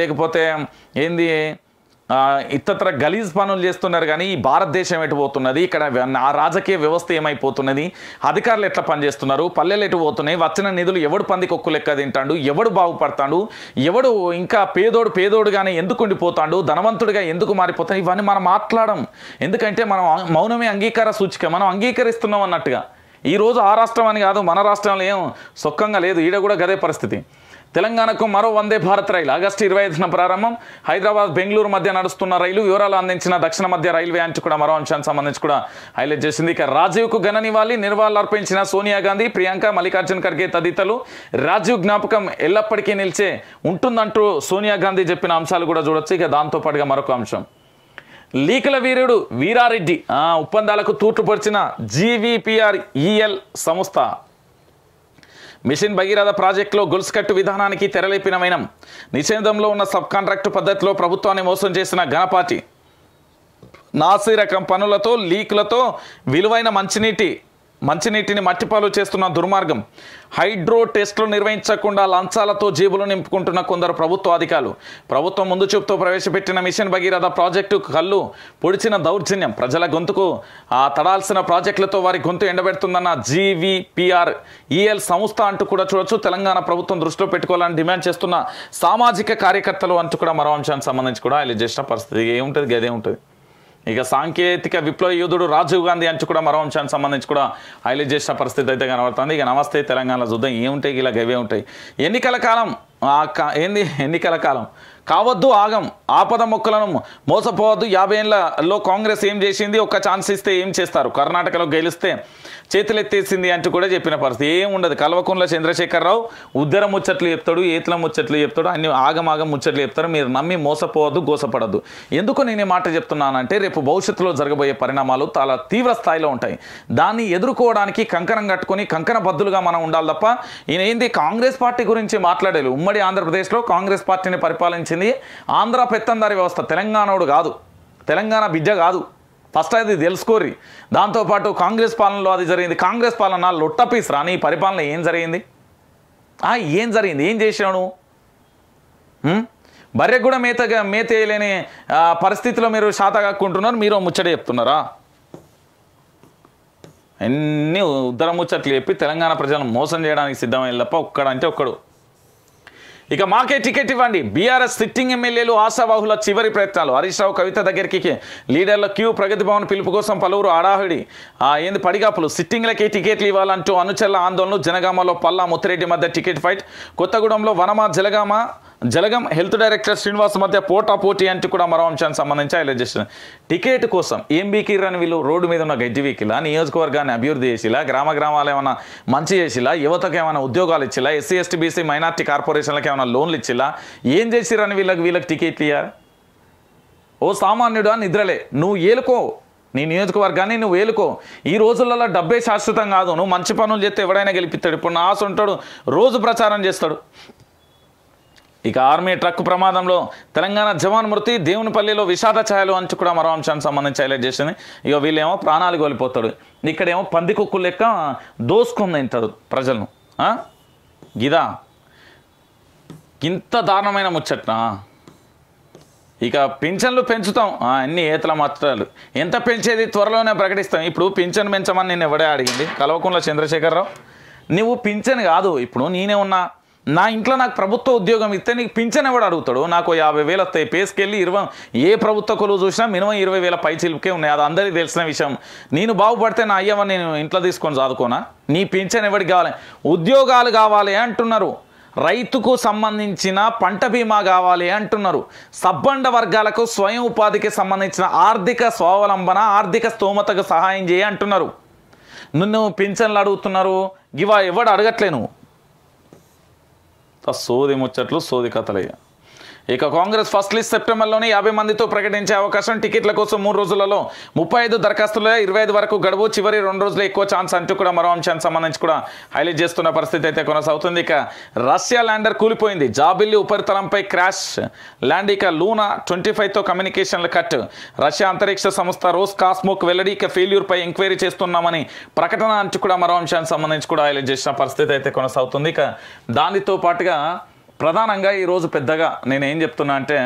Speaker 1: లేకపోతే ఏంది ఇతర గలీజ్ పనులు చేస్తున్నారు కానీ ఈ భారతదేశం ఎటు పోతున్నది ఇక్కడ ఆ రాజకీయ వ్యవస్థ ఏమైపోతున్నది అధికారులు ఎట్లా పనిచేస్తున్నారు పల్లెలు ఎటు పోతున్నాయి వచ్చిన నిధులు ఎవడు పంది కొక్కు లెక్క తింటాడు ఎవడు బాగుపడతాడు ఎవడు ఇంకా పేదోడు పేదోడుగానే ఎందుకు ఉండిపోతాడు ధనవంతుడిగా ఎందుకు మారిపోతాడు ఇవన్నీ మనం మాట్లాడడం ఎందుకంటే మనం మౌనమే అంగీకార సూచిక మనం అంగీకరిస్తున్నాం అన్నట్టుగా ఈరోజు ఆ రాష్ట్రం అని కాదు మన రాష్ట్రంలో ఏం సొక్కంగా లేదు ఈడ కూడా గదే పరిస్థితి తెలంగాణకు మరో వందే భారత్ రైలు ఆగస్టు ఇరవై ఐదున ప్రారంభం హైదరాబాద్ బెంగళూరు మధ్య నడుస్తున్న రైలు వివరాలు అందించిన దక్షిణ మధ్య రైల్వే అంటే కూడా మరో అంశానికి సంబంధించి కూడా హైలైట్ చేసింది ఇక రాజీవ్కు ఘన నివాళి నిర్వాళులు అర్పించిన సోనియా గాంధీ ప్రియాంక మల్లికార్జున్ ఖర్గే తదితరులు రాజీవ్ జ్ఞాపకం ఎల్లప్పటికీ నిలిచే ఉంటుందంటూ సోనియా గాంధీ చెప్పిన అంశాలు కూడా చూడొచ్చు ఇక దాంతోపాటుగా మరొక అంశం లీకల వీరుడు వీరారెడ్డి ఒప్పందాలకు తూట్లు పరిచిన జీవీపీఆర్ ఈఎల్ సంస్థ మిషన్ భగీరథ ప్రాజెక్టులో గొలుసుకట్టు విధానానికి తెరలేపిన వైనం నిషేధంలో ఉన్న సబ్ కాంట్రాక్టు పద్ధతిలో ప్రభుత్వాన్ని మోసం చేసిన ఘనపాటి రకం పనులతో లీకులతో విలువైన మంచినీటి మంచినీటిని మట్టిపాలు చేస్తున్న దుర్మార్గం హైడ్రో టెస్టులు నిర్వహించకుండా లంచాలతో జేబులు నింపుకుంటున్న కొందరు ప్రభుత్వ అధికారులు ప్రభుత్వం ముందు చూపుతో ప్రవేశపెట్టిన మిషన్ భగీరథ ప్రాజెక్టు కళ్ళు పొడిచిన దౌర్జన్యం ప్రజల గొంతుకు ఆ తడాల్సిన ప్రాజెక్టులతో వారి గొంతు ఎండబెడుతుందన్న జీవీపీఆర్ ఈఎల్ సంస్థ అంటూ కూడా చూడొచ్చు తెలంగాణ ప్రభుత్వం దృష్టిలో పెట్టుకోవాలని డిమాండ్ చేస్తున్న సామాజిక కార్యకర్తలు అంటూ కూడా మరో అంశానికి సంబంధించి కూడా వీళ్ళు చేసిన పరిస్థితి ఏముంటుంది గదే ఉంటుంది ఇక సాంకేతిక విప్లవ యోధుడు రాజీవ్ గాంధీ అంచు కూడా మరో అంశానికి సంబంధించి కూడా హైలైట్ చేసిన పరిస్థితి అయితే కనబడుతుంది ఇక నమస్తే తెలంగాణలో చూద్దాం ఏముంటాయి ఇలా గవే ఉంటాయి ఎన్నికల కాలం ఆ ఏంది ఎన్నికల కాలం కావద్దు ఆగం ఆపద మొక్కలను మోసపోవద్దు యాభై ఏళ్ళలో కాంగ్రెస్ ఏం చేసింది ఒక్క ఛాన్స్ ఇస్తే ఏం చేస్తారు కర్ణాటకలో గెలిస్తే చేతులెత్తేసింది అంటూ కూడా చెప్పిన పరిస్థితి ఏం ఉండదు కల్వకుంట్ల చంద్రశేఖరరావు ఉద్దర ముచ్చట్లు చెప్తాడు ఏతల ముచ్చట్లు చెప్తాడు అన్ని ఆగమాగం ముచ్చట్లు చెప్తారు మీరు నమ్మి మోసపోవద్దు గోసపడద్దు ఎందుకు నేను మాట చెప్తున్నానంటే రేపు భవిష్యత్తులో జరగబోయే పరిణామాలు చాలా తీవ్ర స్థాయిలో ఉంటాయి దాన్ని ఎదుర్కోవడానికి కంకణం కట్టుకొని కంకణ బద్దులుగా మనం ఉండాలి తప్ప ఈయన ఏంది కాంగ్రెస్ పార్టీ గురించి మాట్లాడాలి ఉమ్మడి ఆంధ్రప్రదేశ్లో కాంగ్రెస్ పార్టీని పరిపాలించే సంబంధించింది ఆంధ్ర పెత్తందారి వ్యవస్థ తెలంగాణోడు కాదు తెలంగాణ బిడ్డ కాదు ఫస్ట్ అది తెలుసుకోర్రి దాంతోపాటు కాంగ్రెస్ పాలనలో అది జరిగింది కాంగ్రెస్ పాలన లొట్టపీస్ రాని పరిపాలన ఏం జరిగింది ఏం జరిగింది ఏం చేశాను బర్రెకు కూడా మేత మేతేయలేని పరిస్థితిలో మీరు శాత కక్కుంటున్నారు మీరు ముచ్చట చెప్తున్నారా ఎన్ని ఉద్దర ముచ్చట్లు చెప్పి తెలంగాణ ప్రజలను మోసం చేయడానికి సిద్ధమైంది తప్ప ఒక్కడంటే ఒక్కడు ఇక మాకే టికెట్ ఇవ్వండి బీఆర్ఎస్ సిట్టింగ్ ఎమ్మెల్యేలు ఆశావాహుల చివరి ప్రయత్నాలు హరీష్ రావు కవిత దగ్గరికి లీడర్ల క్యూ ప్రగతి భవన్ పిలుపు కోసం పలువురు ఆడాహుడి ఏంది పడిగాపులు సిట్టింగ్లకే టికెట్లు ఇవ్వాలంటూ అనుచరుల ఆందోళనలు జనగామలో పల్లా ముత్తిరెడ్డి మధ్య టికెట్ ఫైట్ కొత్తగూడెంలో వనమ జలగామ జలగం హెల్త్ డైరెక్టర్ శ్రీనివాస్ మధ్య పోటా పోటీ అంటే కూడా మరో అంశానికి సంబంధించి హైలైట్ టికెట్ కోసం ఏం బీకిరని వీళ్ళు రోడ్డు మీద ఉన్న గడ్డి వీకిలా నియోజకవర్గాన్ని అభివృద్ధి చేసిలా గ్రామ గ్రామాలు ఏమైనా మంచి చేసేలా యువతకు ఏమైనా ఉద్యోగాలు ఇచ్చేలా ఎస్సీ ఎస్టీ బీసీ మైనార్టీ కార్పొరేషన్లకు ఏమైనా లోన్లు ఇచ్చేలా ఏం చేసిరని వీళ్ళకి వీళ్ళకి టికెట్లు ఇయ్యారు ఓ సామాన్యుడు అని నిద్రలే నువ్వు ఏలుకో నీ నియోజకవర్గాన్ని నువ్వు ఏలుకో ఈ రోజులలో డబ్బే శాశ్వతం కాదు నువ్వు మంచి పనులు చేస్తే ఎవడైనా గెలిపిస్తాడు ఇప్పుడు నా ఆశ ఉంటాడు రోజు ప్రచారం చేస్తాడు ఇక ఆర్మీ ట్రక్ ప్రమాదంలో తెలంగాణ జవాన్ మృతి దేవునిపల్లిలో విషాద ఛాయలు అంచు కూడా మరో అంశానికి సంబంధించి హైలైట్ చేసింది ఇక వీళ్ళేమో ప్రాణాలు కోల్పోతాడు ఇక్కడేమో పంది కుక్కు లెక్క దోసుకుంది తింటాడు ప్రజలను గిదా ఇంత దారుణమైన ముచ్చట ఇక పింఛన్లు పెంచుతాం అన్ని ఏతల మాత్రాలు ఎంత పెంచేది త్వరలోనే ప్రకటిస్తాం ఇప్పుడు పింఛన్ పెంచమని నేను ఎవడే అడిగింది కలవకుండా చంద్రశేఖరరావు నువ్వు పింఛన్ కాదు ఇప్పుడు నేనే ఉన్నా నా ఇంట్లో నాకు ప్రభుత్వ ఉద్యోగం ఇస్తే నీకు పింఛన్ ఎవడు అడుగుతాడు నాకు యాభై వేలు వస్తాయి పేసుకెళ్ళి ఇరవై ఏ ప్రభుత్వ కొలువు చూసినా మినిమం ఇరవై వేల పైచిలికే ఉన్నాయి అది అందరికీ తెలిసిన విషయం నేను బాగుపడితే నా అయ్యవ నేను ఇంట్లో తీసుకొని చదువుకోనా నీ పింఛన్ ఎవరికి కావాలి ఉద్యోగాలు కావాలి అంటున్నారు రైతుకు సంబంధించిన పంట బీమా కావాలి అంటున్నారు సబ్బండ వర్గాలకు స్వయం ఉపాధికి సంబంధించిన ఆర్థిక స్వావలంబన ఆర్థిక స్తోమతకు సహాయం చేయ అంటున్నారు నిన్ను పింఛన్లు అడుగుతున్నారు ఇవా ఎవడు అడగట్లేను ఆ సోది ముచ్చట్లు సోది కథలయ్యా ఇక కాంగ్రెస్ ఫస్ట్ లిస్ట్ సెప్టెంబర్లోనే యాభై మందితో ప్రకటించే అవకాశం టికెట్ల కోసం మూడు రోజులలో ముప్పై ఐదు దరఖాస్తుల ఇరవై ఐదు వరకు గడువు చివరి రెండు రోజులు ఎక్కువ ఛాన్స్ అంటూ కూడా మరో అంశానికి సంబంధించి కూడా హైలైట్ చేస్తున్న పరిస్థితి అయితే కొనసాగుతుంది ఇక రష్యా ల్యాండర్ కూలిపోయింది జాబిల్లి ఉపరితలంపై క్రాష్ ల్యాండ్ ఇక లూనా ట్వంటీ ఫైవ్తో కమ్యూనికేషన్లు కట్ రష్యా అంతరిక్ష సంస్థ రోస్ కాస్మోక్ వెల్లడి ఇక ఫెయిల్యూర్పై ఎంక్వైరీ చేస్తున్నామని ప్రకటన అంటూ కూడా మరో అంశానికి సంబంధించి కూడా హైలైట్ చేసిన పరిస్థితి అయితే కొనసాగుతుంది ఇక దానితో పాటుగా ప్రధానంగా ఈరోజు పెద్దగా నేనేం చెప్తున్నా అంటే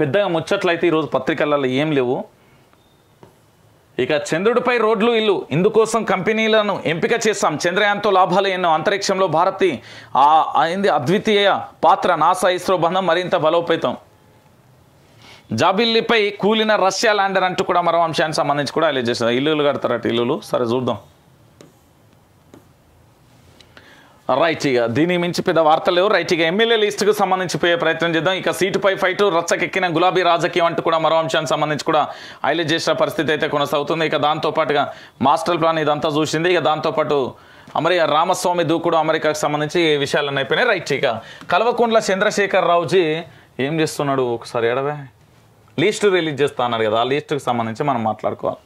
Speaker 1: పెద్దగా ముచ్చట్లయితే ఈరోజు పత్రికలలో ఏం లేవు ఇక చంద్రుడిపై రోడ్లు ఇల్లు ఇందుకోసం కంపెనీలను ఎంపిక చేస్తాం చంద్రయాన్తో లాభాలు ఎన్నో అంతరిక్షంలో భారతి అయింది అద్వితీయ పాత్ర నాసా ఇస్రో బంధం మరింత బలోపేతం జాబిల్లిపై కూలిన రష్యా ల్యాండర్ అంటూ కూడా మరో అంశానికి సంబంధించి కూడా హైలైట్ చేస్తారు ఇల్లులు కడతారట ఇల్లులు సరే చూద్దాం రైట్ ఇక దీని పెద్ద వార్తలు లేవు రైట్ ఇక ఎమ్మెల్యే లిస్టుకు సంబంధించి పోయే ప్రయత్నం చేద్దాం ఇక సీటుపై ఫైట్ రచ్చకెక్కిన గులాబీ రాజకీయం అంటూ కూడా మరో అంశానికి సంబంధించి కూడా హైలైట్ చేసిన పరిస్థితి అయితే కొనసాగుతుంది ఇక దాంతోపాటుగా మాస్టర్ ప్లాన్ ఇదంతా చూసింది ఇక దాంతోపాటు అమరి రామస్వామి దూకుడు అమెరికాకు సంబంధించి ఈ విషయాలన్నీ అయిపోయినాయి రైట్ ఇక కల్వకుంట్ల చంద్రశేఖర్ రావుజీ ఏం చేస్తున్నాడు ఒకసారి ఎడవే లిస్టు రిలీజ్ చేస్తా అన్నారు కదా ఆ లిస్టుకు సంబంధించి మనం మాట్లాడుకోవాలి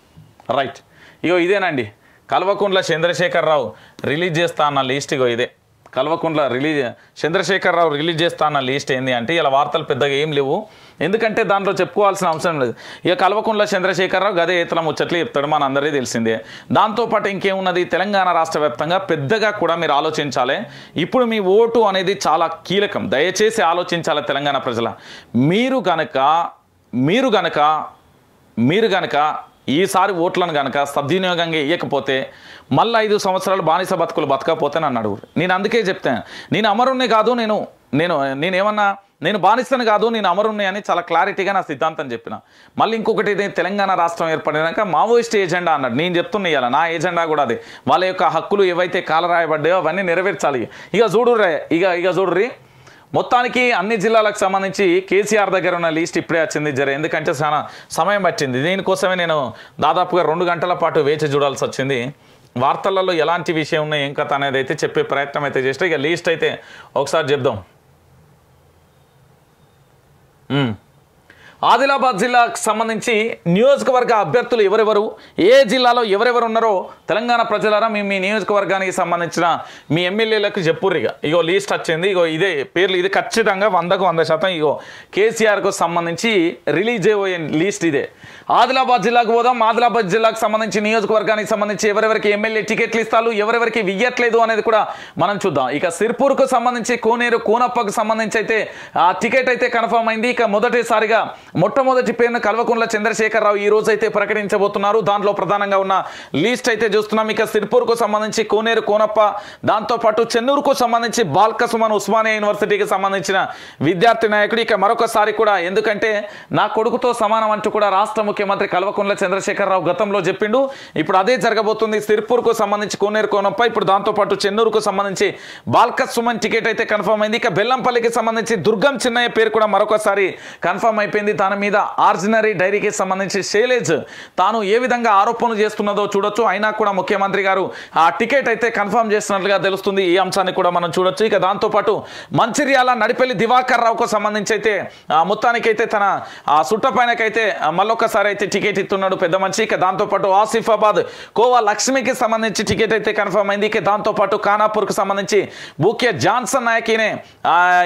Speaker 1: రైట్ ఇగో ఇదేనండి కల్వకుండ్ల చంద్రశేఖరరావు రిలీజ్ చేస్తా అన్న లిస్ట్గా ఇదే కల్వకుండ్ల రిలీజ్ చంద్రశేఖరరావు రిలీజ్ చేస్తా అన్న లిస్ట్ ఏంది అంటే ఇలా వార్తలు పెద్దగా ఏం లేవు ఎందుకంటే దాంట్లో చెప్పుకోవాల్సిన అవసరం లేదు ఇక కల్వకుండ్ల చంద్రశేఖరరావు గదే ఇతర ముచ్చట్లు చెప్తాడు మన అందరికీ తెలిసిందే దాంతోపాటు ఇంకేమున్నది తెలంగాణ రాష్ట్ర వ్యాప్తంగా పెద్దగా కూడా మీరు ఆలోచించాలి ఇప్పుడు మీ ఓటు అనేది చాలా కీలకం దయచేసి ఆలోచించాలి తెలంగాణ ప్రజల మీరు కనుక మీరు కనుక మీరు కనుక ఈసారి ఓట్లను కనుక సద్వినియోగంగా ఇవ్వకపోతే మళ్ళీ ఐదు సంవత్సరాలు బానిస బతుకులు బతకపోతే నన్ను నేను అందుకే చెప్తాను నేను అమరుణ్ణి కాదు నేను నేను నేనేమన్నా నేను బానిస్తాను కాదు నేను అమరుణ్ణి అని చాలా క్లారిటీగా నా సిద్ధాంతం చెప్పిన మళ్ళీ ఇంకొకటి ఇది తెలంగాణ రాష్ట్రం ఏర్పడినాక మావోయిస్ట్ ఏజెండా అన్నాడు నేను చెప్తున్నా ఇవాళ నా ఏజెండా కూడా అది వాళ్ళ యొక్క హక్కులు ఏవైతే కాలరాయబడ్డాయో అవన్నీ నెరవేర్చాలి ఇక చూడుర్రే ఇక ఇక చూడుర్రీ మొత్తానికి అన్ని జిల్లాలకు సంబంధించి కేసీఆర్ దగ్గర ఉన్న లిస్ట్ ఇప్పుడే వచ్చింది జర ఎందుకంటే చాలా సమయం పట్టింది దీనికోసమే నేను దాదాపుగా రెండు గంటల పాటు వేచి చూడాల్సి వచ్చింది వార్తలలో ఎలాంటి విషయం ఉన్నాయి ఏం కథ అనేది అయితే చెప్పే ప్రయత్నం అయితే చేస్తే ఇక లీస్ట్ అయితే ఒకసారి చెప్దాం ఆదిలాబాద్ జిల్లాకు సంబంధించి నియోజకవర్గ అభ్యర్థులు ఎవరెవరు ఏ జిల్లాలో ఎవరెవరు ఉన్నారో తెలంగాణ ప్రజలారా మీ మీ నియోజకవర్గానికి సంబంధించిన మీ ఎమ్మెల్యేలకు చెప్పుర్రిగా ఇగో లీస్ట్ వచ్చింది ఇగో ఇదే పేర్లు ఇది ఖచ్చితంగా వందకు వంద శాతం ఇగో కేసీఆర్కు సంబంధించి రిలీజ్ అయ్యే లీస్ట్ ఇదే ఆదిలాబాద్ జిల్లాకు పోదాం ఆదిలాబాద్ జిల్లాకు సంబంధించి నియోజకవర్గానికి సంబంధించి ఎవరెవరికి ఎమ్మెల్యే టికెట్లు ఇస్తారు ఎవరెవరికి ఇవ్వట్లేదు అనేది కూడా మనం చూద్దాం ఇక సిర్పూర్కు సంబంధించి కోనేరు కోనప్పకు సంబంధించి అయితే ఆ టికెట్ అయితే కన్ఫర్మ్ అయింది ఇక మొదటిసారిగా మొట్టమొదటి పేరును కల్వకుండ్ల చంద్రశేఖరరావు ఈ రోజు అయితే ప్రకటించబోతున్నారు దాంట్లో ప్రధానంగా ఉన్న లిస్ట్ అయితే చూస్తున్నాం ఇక సిర్పూర్కు సంబంధించి కోనేరు కోనప్ప దాంతోపాటు చెన్నూరుకు సంబంధించి బాల్క సుమన్ ఉస్మానియా యూనివర్సిటీకి సంబంధించిన విద్యార్థి నాయకుడు ఇక మరొకసారి కూడా ఎందుకంటే నా కొడుకుతో సమానం అంటూ కూడా రాష్ట్ర ముఖ్యమంత్రి కల్వకుంట్ల చంద్రశేఖరరావు గతంలో చెప్పిండు ఇప్పుడు అదే జరగబోతుంది సిర్పూర్కు సంబంధించి కోనేరు కోనప్ప ఇప్పుడు దాంతోపాటు చెన్నూరుకు సంబంధించి బాల్కత్ సుమన్ టికెట్ అయితే కన్ఫర్మ్ అయింది ఇక బెల్లంపల్లికి సంబంధించి దుర్గం చిన్నయ్య పేరు కూడా మరొకసారి కన్ఫర్మ్ అయిపోయింది తన మీద ఆర్జినరీ డైరీకి సంబంధించి శైలేజ్ తాను ఏ విధంగా ఆరోపణలు చేస్తున్నదో చూడొచ్చు అయినా కూడా ముఖ్యమంత్రి గారు ఆ టికెట్ అయితే కన్ఫర్మ్ చేస్తున్నట్లుగా తెలుస్తుంది ఈ అంశాన్ని కూడా మనం చూడొచ్చు ఇక దాంతోపాటు మంచిర్యాల నడిపల్లి దివాకర్ రావుకు సంబంధించి అయితే మొత్తానికైతే తన సుట్టపైనకైతే మళ్ళొకసారి ఈసారి అయితే టికెట్ ఇస్తున్నాడు పెద్ద మనిషి ఇక దాంతోపాటు ఆసిఫాబాద్ కోవా లక్ష్మికి సంబంధించి టికెట్ అయితే కన్ఫర్మ్ అయింది ఇక దాంతోపాటు ఖానాపూర్కి సంబంధించి బూకే జాన్సన్ నాయకినే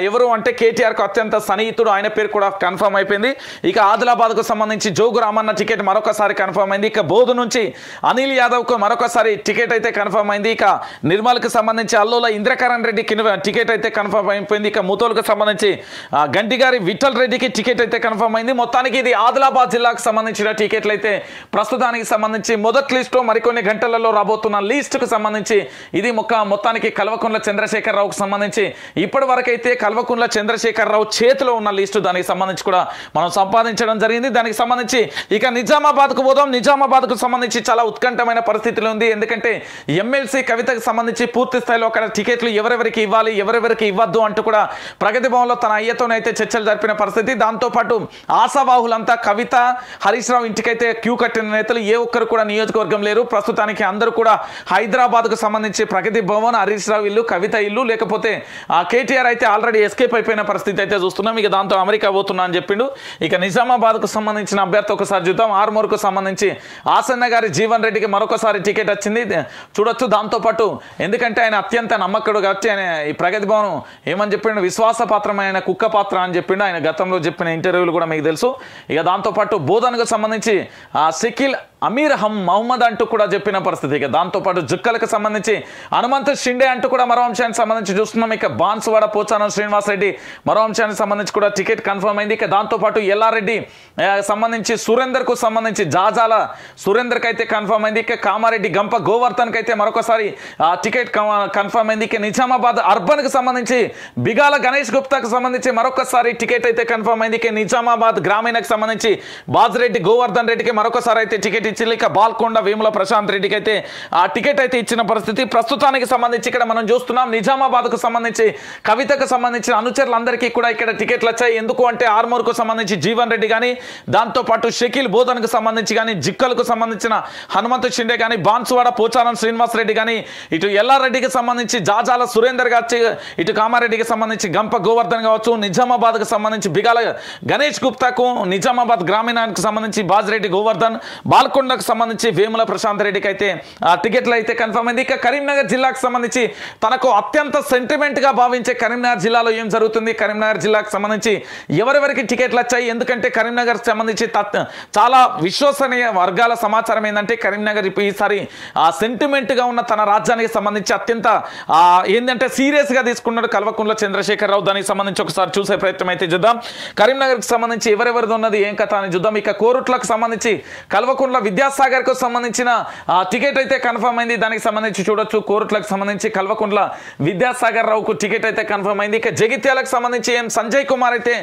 Speaker 1: ఎవరు అంటే కేటీఆర్కు అత్యంత సన్నిహితుడు ఆయన పేరు కూడా కన్ఫర్మ్ అయిపోయింది ఇక ఆదిలాబాద్కు సంబంధించి జోగు రామన్న టికెట్ మరొకసారి కన్ఫర్మ్ అయింది ఇక బోధు నుంచి అనిల్ యాదవ్కు మరొకసారి టికెట్ అయితే కన్ఫర్మ్ అయింది ఇక నిర్మల్కి సంబంధించి అల్లుల ఇంద్రకరణ్ రెడ్డి టికెట్ అయితే కన్ఫర్మ్ అయిపోయింది ఇక ముతోలుకు సంబంధించి గంటిగారి విఠల్ రెడ్డికి టికెట్ అయితే కన్ఫర్మ్ అయింది మొత్తానికి ఇది ఆదిలాబాద్ జిల్లాకు సంబంధించి సంబంధించిన టికెట్లు అయితే ప్రస్తుతానికి సంబంధించి మొదటి లిస్టు మరికొన్ని గంటలలో రాబోతున్న లిస్టుకు సంబంధించి ఇది మొక్క మొత్తానికి కల్వకుండ్ల చంద్రశేఖరరావుకు సంబంధించి ఇప్పటి వరకైతే కల్వకుండ్ల చంద్రశేఖరరావు చేతిలో ఉన్న లిస్టు దానికి సంబంధించి కూడా మనం సంపాదించడం జరిగింది దానికి సంబంధించి ఇక నిజామాబాద్కు పోదాం నిజామాబాద్కు సంబంధించి చాలా ఉత్కంఠమైన పరిస్థితిలో ఉంది ఎందుకంటే ఎమ్మెల్సీ కవితకు సంబంధించి పూర్తి స్థాయిలో అక్కడ టికెట్లు ఎవరెవరికి ఇవ్వాలి ఎవరెవరికి ఇవ్వద్దు అంటూ కూడా ప్రగతి భవన్లో తన అయ్యతోనైతే చర్చలు జరిపిన పరిస్థితి దాంతోపాటు ఆశావాహులంతా కవిత హరి హరీష్ రావు ఇంటికైతే క్యూ కట్టిన నేతలు ఏ ఒక్కరు కూడా నియోజకవర్గం లేరు ప్రస్తుతానికి అందరూ కూడా హైదరాబాద్కు సంబంధించి ప్రగతి భవన్ హరీష్ రావు ఇల్లు కవిత ఇల్లు లేకపోతే కేటీఆర్ అయితే ఆల్రెడీ ఎస్కేప్ అయిపోయిన పరిస్థితి అయితే చూస్తున్నాం ఇక దాంతో అమెరికా పోతున్నా అని చెప్పిండు ఇక నిజామాబాద్కు సంబంధించిన అభ్యర్థి ఒకసారి చూద్దాం ఆర్మూర్కు సంబంధించి ఆసన్న గారి జీవన్ రెడ్డికి మరొకసారి టికెట్ వచ్చింది చూడొచ్చు దాంతోపాటు ఎందుకంటే ఆయన అత్యంత నమ్మకుడు కాబట్టి ఆయన ఈ ప్రగతి భవన్ ఏమని చెప్పిండు విశ్వాసపాత్రమైన కుక్క పాత్ర అని చెప్పిండు ఆయన గతంలో చెప్పిన ఇంటర్వ్యూలు కూడా మీకు తెలుసు ఇక దాంతోపాటు బోధనకు संबंधी सिखिल అమీర్ హమ్ మహమ్మద్ అంటూ కూడా చెప్పిన పరిస్థితి ఇక దాంతోపాటు జుక్కలకు సంబంధించి హనుమంత్ షిండే అంటూ కూడా మరో అంశానికి సంబంధించి చూస్తున్నాం ఇక బాన్సువాడ పోచానం శ్రీనివాసరెడ్డి మరో అంశానికి సంబంధించి కూడా టికెట్ కన్ఫర్మ్ అయింది ఇక దాంతోపాటు ఎల్లారెడ్డి సంబంధించి సురేందర్కు సంబంధించి జాజాల సురేందర్కి అయితే కన్ఫర్మ్ అయింది ఇక కామారెడ్డి గంప గోవర్ధన్కి అయితే మరొకసారి టికెట్ కన్ఫర్మ్ అయింది ఇక నిజామాబాద్ అర్బన్కి సంబంధించి బిగాల గణేష్ గుప్తాకు సంబంధించి మరొకసారి టికెట్ అయితే కన్ఫర్మ్ అయింది ఇక నిజామాబాద్ గ్రామీణకు సంబంధించి రెడ్డి గోవర్ధన్ రెడ్డికి మరొకసారి అయితే టికెట్ టికెట్ ఇచ్చి బాల్కొండ వేముల ప్రశాంత్ రెడ్డికి అయితే ఆ టికెట్ అయితే ఇచ్చిన పరిస్థితి ప్రస్తుతానికి సంబంధించి ఇక్కడ మనం చూస్తున్నాం నిజామాబాద్కు సంబంధించి కవితకు సంబంధించిన అనుచరులందరికీ కూడా ఇక్కడ టికెట్లు వచ్చాయి ఎందుకు అంటే ఆర్మూర్కు సంబంధించి జీవన్ రెడ్డి కానీ దాంతోపాటు షకీల్ బోధన్కు సంబంధించి కానీ జిక్కలకు సంబంధించిన హనుమంతు షిండే కానీ బాన్సువాడ పోచారం శ్రీనివాసరెడ్డి కానీ ఇటు ఎల్లారెడ్డికి సంబంధించి జాజాల సురేందర్ గారి ఇటు కామారెడ్డికి సంబంధించి గంప గోవర్ధన్ కావచ్చు నిజామాబాద్కు సంబంధించి బిగాల గణేష్ గుప్తాకు నిజామాబాద్ గ్రామీణానికి సంబంధించి బాజిరెడ్డి గోవర్ధన్ బాల్ హన్మకొండకు సంబంధించి వేముల ప్రశాంత్ రెడ్డికి అయితే టికెట్లు అయితే కన్ఫర్మ్ అయింది ఇక కరీంనగర్ జిల్లాకు సంబంధించి తనకు అత్యంత సెంటిమెంట్గా భావించే కరీంనగర్ జిల్లాలో ఏం జరుగుతుంది కరీంనగర్ జిల్లాకు సంబంధించి ఎవరెవరికి టికెట్లు వచ్చాయి ఎందుకంటే కరీంనగర్ సంబంధించి చాలా విశ్వసనీయ వర్గాల సమాచారం ఏంటంటే కరీంనగర్ ఈసారి సెంటిమెంట్గా ఉన్న తన రాజ్యానికి సంబంధించి అత్యంత ఏంటంటే సీరియస్గా తీసుకున్నాడు చంద్రశేఖర చంద్రశేఖరరావు దానికి సంబంధించి ఒకసారి చూసే ప్రయత్నం అయితే చూద్దాం కరీంనగర్కి సంబంధించి ఎవరెవరిది ఉన్నది ఏం కథ అని చూద్దాం ఇక కోరుట్లకు సంబంధించి కల్వకుండ్ల విద్యాసాగర్కు సంబంధించిన టికెట్ అయితే కన్ఫర్మ్ అయింది దానికి సంబంధించి చూడొచ్చు కోరుట్లకు సంబంధించి కల్వకుంట్ల విద్యాసాగర్ రావుకు టికెట్ అయితే కన్ఫర్మ్ అయింది ఇక జగిత్యాలకు సంబంధించి ఏం సంజయ్ కుమార్ అయితే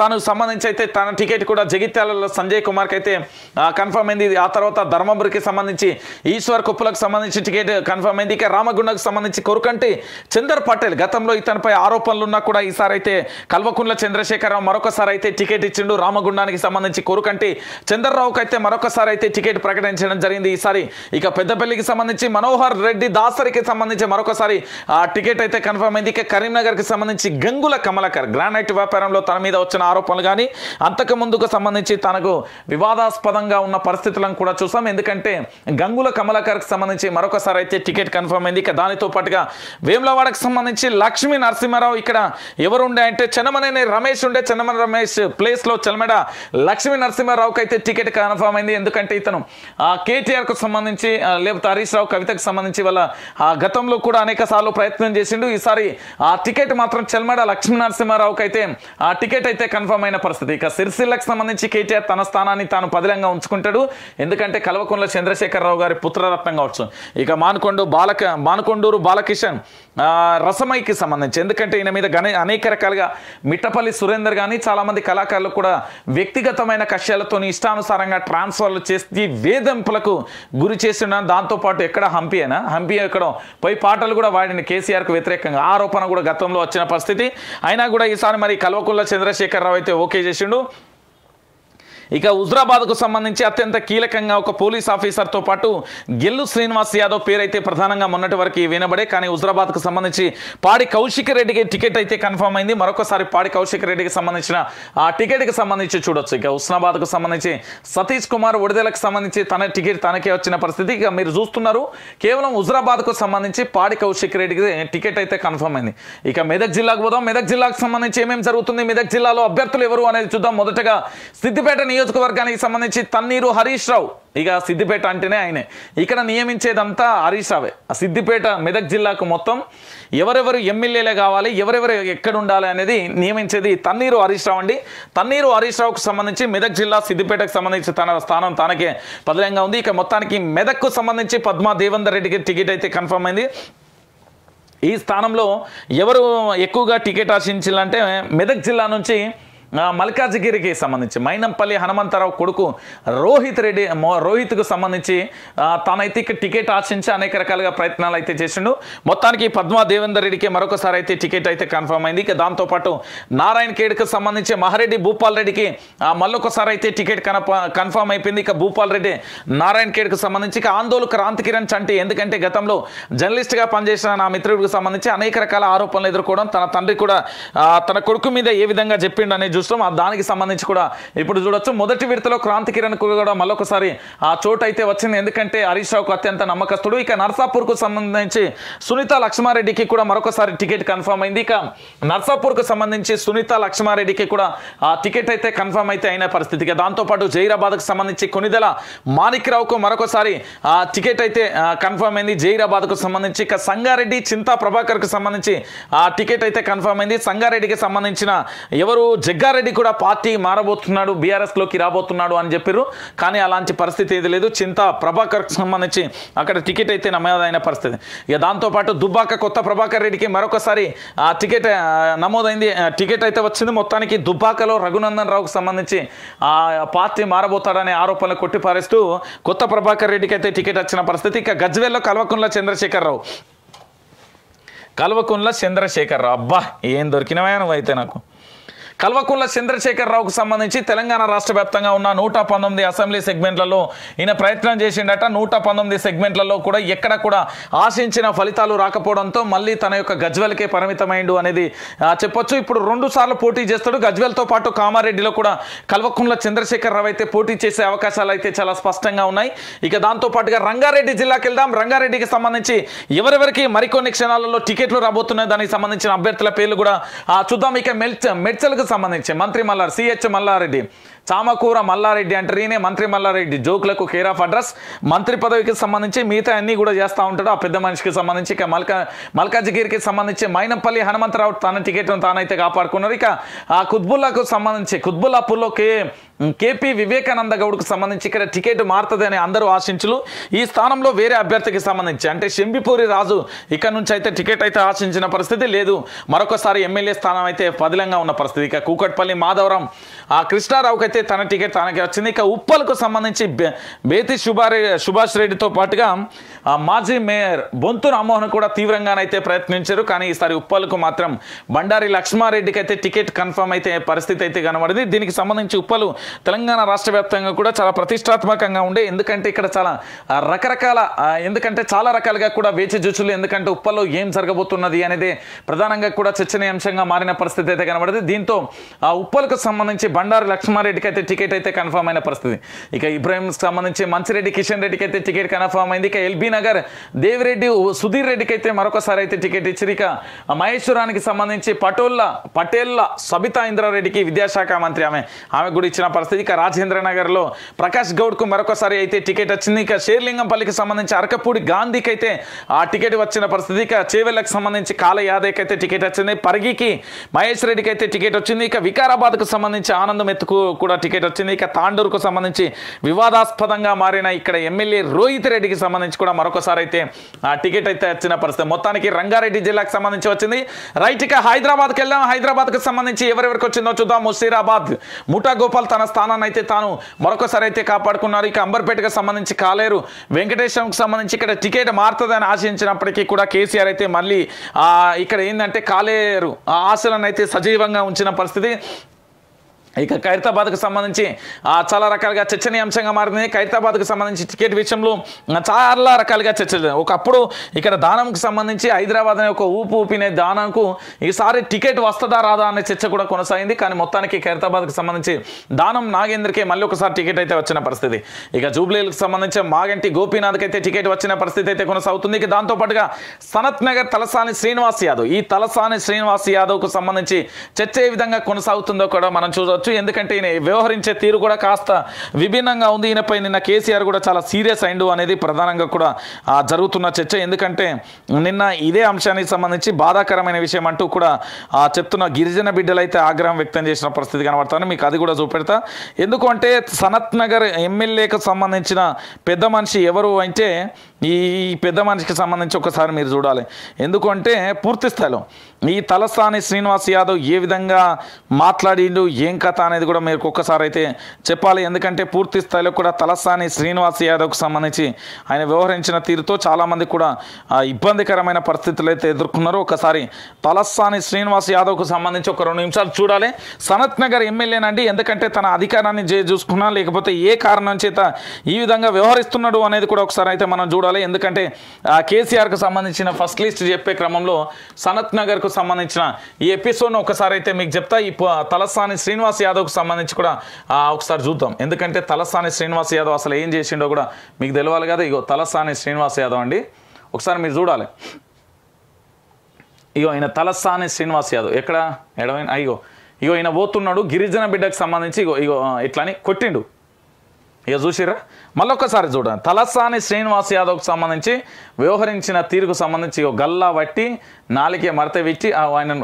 Speaker 1: తను సంబంధించి అయితే తన టికెట్ కూడా జగిత్యాలలో సంజయ్ కుమార్కి అయితే కన్ఫర్మ్ అయింది ఆ తర్వాత ధర్మపురికి సంబంధించి ఈశ్వర్ కుప్పలకు సంబంధించి టికెట్ కన్ఫర్మ్ అయింది ఇక రామగుండకు సంబంధించి కొరుకంటి చందర్ పటేల్ గతంలో ఇతనిపై ఆరోపణలు ఉన్నా కూడా ఈసారి అయితే కల్వకుండ్ల చంద్రశేఖరరావు మరొకసారి అయితే టికెట్ ఇచ్చిండు రామగుండానికి సంబంధించి కొరుకంటి చంద్రరావుకి అయితే మరొకసారి అయితే టికెట్ ప్రకటించడం జరిగింది ఈసారి ఇక పెద్దపల్లికి సంబంధించి మనోహర్ రెడ్డి దాసరికి సంబంధించి మరొకసారి ఆ టికెట్ అయితే కన్ఫర్మ్ అయింది ఇక కరీంనగర్కి సంబంధించి గంగుల కమలకర్ గ్రానైట్ వ్యాపారంలో తన మీద వచ్చిన ఆరోపణలు కానీ అంతకు ముందుకు సంబంధించి తనకు వివాదాస్పదంగా ఉన్న పరిస్థితులను కూడా చూసాం ఎందుకంటే గంగుల కమలకర్కి సంబంధించి మరొకసారి అయితే టికెట్ కన్ఫర్మ్ అయింది ఇక దానితో పాటుగా వేములవాడకు సంబంధించి లక్ష్మీ నరసింహారావు ఇక్కడ ఎవరు ఉండే అంటే చెన్నమనే రమేష్ ఉండే చెన్నమన రమేష్ ప్లేస్లో చెలమడ లక్ష్మీ నరసింహారావుకి అయితే టికెట్ కన్ఫర్మ్ అయింది ఎందుకంటే ఏంటంటే ఇతను కేటీఆర్కు సంబంధించి లేకపోతే హరీష్ రావు కవితకు సంబంధించి వాళ్ళ గతంలో కూడా అనేక ప్రయత్నం చేసిండు ఈసారి ఆ టికెట్ మాత్రం చెల్మడ లక్ష్మీనరసింహారావుకి అయితే ఆ టికెట్ అయితే కన్ఫర్మ్ అయిన పరిస్థితి ఇక సిరిసిల్లకు సంబంధించి కేటీఆర్ తన స్థానాన్ని తాను పదిలంగా ఉంచుకుంటాడు ఎందుకంటే కల్వకుంట్ల చంద్రశేఖరరావు గారి పుత్రరత్నం కావచ్చు ఇక మానుకొండు బాలక మానుకొండూరు బాలకిషన్ రసమైకి సంబంధించి ఎందుకంటే ఈయన మీద గణ అనేక రకాలుగా మిట్టపల్లి సురేందర్ కానీ చాలామంది కళాకారులు కూడా వ్యక్తిగతమైన కష్యాలతో ఇష్టానుసారంగా ట్రాన్స్ఫర్లు చేసి చేసి వేధింపులకు గురి చేసిన దాంతోపాటు ఎక్కడ హంపి అయినా హంపి ఎక్కడ పై పాటలు కూడా వాడిన కేసీఆర్కు వ్యతిరేకంగా ఆరోపణ కూడా గతంలో వచ్చిన పరిస్థితి అయినా కూడా ఈసారి మరి కల్వకుల్ల చంద్రశేఖరరావు అయితే ఓకే చేసిండు ఇక కు సంబంధించి అత్యంత కీలకంగా ఒక పోలీస్ ఆఫీసర్తో పాటు గెల్లు శ్రీనివాస్ యాదవ్ పేరైతే ప్రధానంగా మొన్నటి వరకు వినబడే కానీ కు సంబంధించి పాడి కౌశిక్ రెడ్డికి టికెట్ అయితే కన్ఫర్మ్ అయింది మరొకసారి పాడి కౌశిక్ రెడ్డికి సంబంధించిన ఆ టికెట్ కి సంబంధించి చూడొచ్చు ఇక హుస్నాబాద్కు సంబంధించి సతీష్ కుమార్ ఒడిదేలకు సంబంధించి తన టికెట్ తనకే వచ్చిన పరిస్థితి ఇక మీరు చూస్తున్నారు కేవలం కు సంబంధించి పాడి కౌశిక్ రెడ్డికి టికెట్ అయితే కన్ఫర్మ్ అయింది ఇక మెదక్ జిల్లాకు పోదాం మెదక్ జిల్లాకు సంబంధించి ఏమేమి జరుగుతుంది మెదక్ జిల్లాలో అభ్యర్థులు ఎవరు అనేది చూద్దాం మొదటగా సిద్దిపేట నియోజక నియోజకవర్గానికి సంబంధించి తన్నీరు హరీష్ రావు ఇక సిద్దిపేట అంటేనే ఆయనే ఇక్కడ నియమించేదంతా హరీష్ రావే ఆ సిద్దిపేట మెదక్ జిల్లాకు మొత్తం ఎవరెవరు ఎమ్మెల్యేలే కావాలి ఎవరెవరు ఎక్కడ ఉండాలి అనేది నియమించేది తన్నీరు హరీష్ రావు అండి తన్నీరు హరీష్ రావుకు సంబంధించి మెదక్ జిల్లా సిద్దిపేటకు సంబంధించి తన స్థానం తనకే పదలంగా ఉంది ఇక మొత్తానికి మెదక్కు సంబంధించి పద్మా దేవందర్ రెడ్డికి టికెట్ అయితే కన్ఫర్మ్ అయింది ఈ స్థానంలో ఎవరు ఎక్కువగా టికెట్ ఆశించాలంటే మెదక్ జిల్లా నుంచి మల్కాజ్గిరికి సంబంధించి మైనంపల్లి హనుమంతరావు కొడుకు రోహిత్ రెడ్డి రోహిత్కు సంబంధించి తనైతే ఇక టికెట్ ఆశించి అనేక రకాలుగా ప్రయత్నాలు అయితే చేసిండు మొత్తానికి పద్మా దేవేందర్ రెడ్డికి మరొకసారి అయితే టికెట్ అయితే కన్ఫర్మ్ అయింది ఇక దాంతోపాటు నారాయణ ఖేడ్కు సంబంధించి మహారెడ్డి భూపాల్ రెడ్డికి మళ్ళొకసారి అయితే టికెట్ కన్ఫర్మ్ అయిపోయింది ఇక భూపాల్ రెడ్డి నారాయణ ఖేడ్కు సంబంధించి ఇక ఆందోళన క్రాంతి కిరణ్ చంటి ఎందుకంటే గతంలో జర్నలిస్ట్గా పనిచేసిన నా మిత్రుడికి సంబంధించి అనేక రకాల ఆరోపణలు ఎదుర్కోవడం తన తండ్రి కూడా తన కొడుకు మీద ఏ విధంగా చెప్పిండు అనేది చూస్తాం ఆ దానికి సంబంధించి కూడా ఇప్పుడు చూడొచ్చు మొదటి విడతలో క్రాంతి కిరణ్ కూడా మరొకసారి ఆ చోటు అయితే వచ్చింది ఎందుకంటే హరీష్ రావుకు అత్యంత నమ్మకస్తుడు ఇక నర్సాపూర్ కు సంబంధించి సునీత లక్ష్మారెడ్డికి కూడా మరొకసారి టికెట్ కన్ఫర్మ్ అయింది ఇక నర్సాపూర్ కు సంబంధించి సునీత లక్ష్మారెడ్డికి కూడా ఆ టికెట్ అయితే కన్ఫర్మ్ అయితే అయిన పరిస్థితి దాంతోపాటు జైరాబాద్ కు సంబంధించి కొనిదెల మాణిక్రావుకు మరొకసారి ఆ టికెట్ అయితే కన్ఫర్మ్ అయింది జైరాబాద్కు సంబంధించి ఇక సంగారెడ్డి చింతా ప్రభాకర్ కు సంబంధించి ఆ టికెట్ అయితే కన్ఫర్మ్ అయింది సంగారెడ్డికి సంబంధించిన ఎవరు జగ్గారెడ్డి రంగారెడ్డి కూడా పార్టీ మారబోతున్నాడు బీఆర్ఎస్లోకి రాబోతున్నాడు అని చెప్పారు కానీ అలాంటి పరిస్థితి ఏది లేదు చింత ప్రభాకర్ సంబంధించి అక్కడ టికెట్ అయితే నమోదైన పరిస్థితి ఇక దాంతోపాటు దుబ్బాక కొత్త ప్రభాకర్ రెడ్డికి మరొకసారి ఆ టికెట్ నమోదైంది టికెట్ అయితే వచ్చింది మొత్తానికి దుబ్బాకలో రఘునందన్ రావుకు సంబంధించి ఆ పార్టీ మారబోతాడనే ఆరోపణలు కొట్టిపారేస్తూ కొత్త ప్రభాకర్ రెడ్డికి అయితే టికెట్ వచ్చిన పరిస్థితి ఇక గజ్వేల్లో రావు చంద్రశేఖరరావు చంద్రశేఖర్ రావు అబ్బా ఏం దొరికినవా అయితే నాకు కల్వకుంట్ల చంద్రశేఖరరావుకు సంబంధించి తెలంగాణ రాష్ట్ర వ్యాప్తంగా ఉన్న నూట పంతొమ్మిది అసెంబ్లీ సెగ్మెంట్లలో ఈయన ప్రయత్నం చేసిండట నూట పంతొమ్మిది సెగ్మెంట్లలో కూడా ఎక్కడ కూడా ఆశించిన ఫలితాలు రాకపోవడంతో మళ్ళీ తన యొక్క గజ్వెల్కే పరిమితమైండు అనేది చెప్పొచ్చు ఇప్పుడు రెండు సార్లు పోటీ చేస్తాడు గజ్వెల్తో పాటు కామారెడ్డిలో కూడా కల్వకుంట్ల చంద్రశేఖరరావు అయితే పోటీ చేసే అవకాశాలు అయితే చాలా స్పష్టంగా ఉన్నాయి ఇక దాంతోపాటుగా రంగారెడ్డి జిల్లాకి వెళ్దాం రంగారెడ్డికి సంబంధించి ఎవరెవరికి మరికొన్ని క్షణాలలో టికెట్లు రాబోతున్నాయి దానికి సంబంధించిన అభ్యర్థుల పేర్లు కూడా చూద్దాం ఇక మెడ్చల్ సంబంధించి మంత్రి మల్లారెడ్డి సిహెచ్ మల్లారెడ్డి చామకూర మల్లారెడ్డి అంటారు ఈయనే మంత్రి మల్లారెడ్డి జోకులకు కేర్ ఆఫ్ అడ్రస్ మంత్రి పదవికి సంబంధించి మిగతా అన్నీ కూడా చేస్తూ ఉంటాడు ఆ పెద్ద మనిషికి సంబంధించి ఇక మల్కా మల్కాజగిరికి సంబంధించి మైనంపల్లి హనుమంతరావు తన టికెట్ను తానైతే కాపాడుకున్నారు ఇక ఆ కుత్బుల్లాకు సంబంధించి కుత్బుల్లాపూర్లో కే కేపీ వివేకానంద గౌడ్కు సంబంధించి ఇక్కడ టికెట్ మారుతుందని అందరూ ఆశించులు ఈ స్థానంలో వేరే అభ్యర్థికి సంబంధించి అంటే శంబిపూరి రాజు ఇక్కడ నుంచి అయితే టికెట్ అయితే ఆశించిన పరిస్థితి లేదు మరొకసారి ఎమ్మెల్యే స్థానం అయితే పదిలంగా ఉన్న పరిస్థితి ఇక కూకట్పల్లి మాధవరం ఆ కృష్ణారావుకి అయితే తన టికెట్ తనకే వచ్చింది ఇక ఉప్పల్కు సంబంధించి బేతి శుభారె సుభాష్ రెడ్డితో పాటుగా మాజీ మేయర్ బొంతు రామ్మోహన్ కూడా తీవ్రంగానైతే ప్రయత్నించారు కానీ ఈసారి ఉప్పల్కు మాత్రం బండారి లక్ష్మారెడ్డికి అయితే టికెట్ కన్ఫర్మ్ అయితే పరిస్థితి అయితే కనబడింది దీనికి సంబంధించి ఉప్పలు తెలంగాణ రాష్ట్ర వ్యాప్తంగా కూడా చాలా ప్రతిష్టాత్మకంగా ఉండే ఎందుకంటే ఇక్కడ చాలా రకరకాల ఎందుకంటే చాలా రకాలుగా కూడా వేచి జుచ్చులు ఎందుకంటే ఉప్పల్లో ఏం జరగబోతున్నది అనేది ప్రధానంగా కూడా చర్చనీయాంశంగా మారిన పరిస్థితి అయితే కనబడింది దీంతో ఆ ఉప్పలకు సంబంధించి బండారి లక్ష్మారెడ్డి రెడ్డికి అయితే టికెట్ అయితే కన్ఫర్మ్ అయిన పరిస్థితి ఇక ఇబ్రాహిం సంబంధించి మంచిరెడ్డి కిషన్ రెడ్డికి అయితే టికెట్ కన్ఫర్మ్ అయింది ఇక ఎల్బీ నగర్ దేవిరెడ్డి సుధీర్ రెడ్డికి అయితే మరొకసారి అయితే టికెట్ ఇచ్చారు ఇక మహేశ్వరానికి సంబంధించి పటోళ్ళ పటేళ్ల సబితా ఇంద్రారెడ్డికి విద్యాశాఖ మంత్రి ఆమె ఆమె కూడా ఇచ్చిన పరిస్థితి ఇక రాజేంద్ర నగర్లో ప్రకాష్ గౌడ్కు మరొకసారి అయితే టికెట్ వచ్చింది ఇక షేర్లింగంపల్లికి సంబంధించి అరకపూడి గాంధీకి అయితే ఆ టికెట్ వచ్చిన పరిస్థితి ఇక చేవెళ్ళకి సంబంధించి కాల యాదవ్కి అయితే టికెట్ వచ్చింది పరిగికి మహేష్ రెడ్డికి అయితే టికెట్ వచ్చింది ఇక వికారాబాద్కు సంబంధించి ఆనందం ఎత్తుకు కూడా కూడా టికెట్ వచ్చింది ఇక తాండూరుకు సంబంధించి వివాదాస్పదంగా మారిన ఇక్కడ ఎమ్మెల్యే రోహిత్ రెడ్డికి సంబంధించి కూడా మరొకసారి అయితే ఆ టికెట్ అయితే వచ్చిన పరిస్థితి మొత్తానికి రంగారెడ్డి జిల్లాకు సంబంధించి వచ్చింది రైట్ ఇక హైదరాబాద్కి వెళ్దాం హైదరాబాద్కు సంబంధించి ఎవరెవరికి వచ్చిందో చూద్దాం ముసిరాబాద్ ముఠా గోపాల్ తన స్థానాన్ని అయితే తాను మరొకసారి అయితే కాపాడుకున్నారు ఇక అంబర్పేటకు సంబంధించి కాలేరు వెంకటేశ్వరంకు సంబంధించి ఇక్కడ టికెట్ మారుతుందని ఆశించినప్పటికీ కూడా కేసీఆర్ అయితే మళ్ళీ ఇక్కడ ఏంటంటే కాలేరు ఆశలను అయితే సజీవంగా ఉంచిన పరిస్థితి ఇక ఖైరతాబాద్కు సంబంధించి చాలా రకాలుగా చర్చనీయాంశంగా మారింది ఖైరతాబాద్కు సంబంధించి టికెట్ విషయంలో చాలా రకాలుగా చర్చ ఒకప్పుడు ఇక్కడ దానంకు సంబంధించి హైదరాబాద్ అనే ఒక ఊపు ఊపిన దానంకు ఈసారి టికెట్ వస్తుందా రాదా అనే చర్చ కూడా కొనసాగింది కానీ మొత్తానికి ఖైరతాబాద్కు సంబంధించి దానం నాగేంద్రకే మళ్ళీ ఒకసారి టికెట్ అయితే వచ్చిన పరిస్థితి ఇక జూబ్లీలకు సంబంధించి మాగంటి గోపీనాథ్కి అయితే టికెట్ వచ్చిన పరిస్థితి అయితే కొనసాగుతుంది ఇక దాంతోపాటుగా సనత్ నగర్ తలసాని శ్రీనివాస్ యాదవ్ ఈ తలసాని శ్రీనివాస్ యాదవ్కు సంబంధించి చర్చ ఏ విధంగా కొనసాగుతుందో కూడా మనం చూడవచ్చు ఉండొచ్చు ఎందుకంటే ఈయన వ్యవహరించే తీరు కూడా కాస్త విభిన్నంగా ఉంది ఈయనపై నిన్న కేసీఆర్ కూడా చాలా సీరియస్ అయిండు అనేది ప్రధానంగా కూడా జరుగుతున్న చర్చ ఎందుకంటే నిన్న ఇదే అంశానికి సంబంధించి బాధాకరమైన విషయం అంటూ కూడా చెప్తున్న గిరిజన బిడ్డలైతే ఆగ్రహం వ్యక్తం చేసిన పరిస్థితి కనబడతాను మీకు అది కూడా చూపెడతా ఎందుకంటే సనత్ నగర్ ఎమ్మెల్యేకు సంబంధించిన పెద్ద మనిషి ఎవరు అంటే ఈ పెద్ద మనిషికి సంబంధించి ఒకసారి మీరు చూడాలి ఎందుకంటే పూర్తి స్థాయిలో ఈ తలస్థాని శ్రీనివాస్ యాదవ్ ఏ విధంగా మాట్లాడిండు ఏం కథ అనేది కూడా మీరు ఒక్కసారి అయితే చెప్పాలి ఎందుకంటే పూర్తి స్థాయిలో కూడా తలస్థాని శ్రీనివాస్ యాదవ్కు సంబంధించి ఆయన వ్యవహరించిన తీరుతో చాలామంది కూడా ఇబ్బందికరమైన పరిస్థితులు అయితే ఎదుర్కొన్నారు ఒకసారి తలస్థాని శ్రీనివాస్ యాదవ్కు సంబంధించి ఒక రెండు నిమిషాలు చూడాలి సనత్ నగర్ ఎమ్మెల్యేనండి ఎందుకంటే తన అధికారాన్ని చూసుకున్నా లేకపోతే ఏ కారణం చేత ఈ విధంగా వ్యవహరిస్తున్నాడు అనేది కూడా ఒకసారి అయితే మనం చూడాలి చేసుకోవాలి ఎందుకంటే కేసీఆర్కు సంబంధించిన ఫస్ట్ లిస్ట్ చెప్పే క్రమంలో సనత్ నగర్కు సంబంధించిన ఈ ఎపిసోడ్ను ఒకసారి అయితే మీకు చెప్తా ఈ తలసాని శ్రీనివాస్ యాదవ్కు సంబంధించి కూడా ఒకసారి చూద్దాం ఎందుకంటే తలసాని శ్రీనివాస్ యాదవ్ అసలు ఏం చేసిండో కూడా మీకు తెలియాలి కదా ఇగో తలసాని శ్రీనివాస్ యాదవ్ అండి ఒకసారి మీరు చూడాలి ఇగో ఆయన తలసాని శ్రీనివాస్ యాదవ్ ఎక్కడ ఎడవైన అయ్యో ఇగో ఈయన పోతున్నాడు గిరిజన బిడ్డకు సంబంధించి ఇగో ఇగో ఇట్లా అని కొట్టిండు ఇక చూసిరా మళ్ళొక్కసారి చూడండి తలస్సాని శ్రీనివాస్ యాదవ్కు సంబంధించి వ్యవహరించిన తీరుకు సంబంధించి గల్లా పట్టి నాలికే మరత విచ్చి ఆయన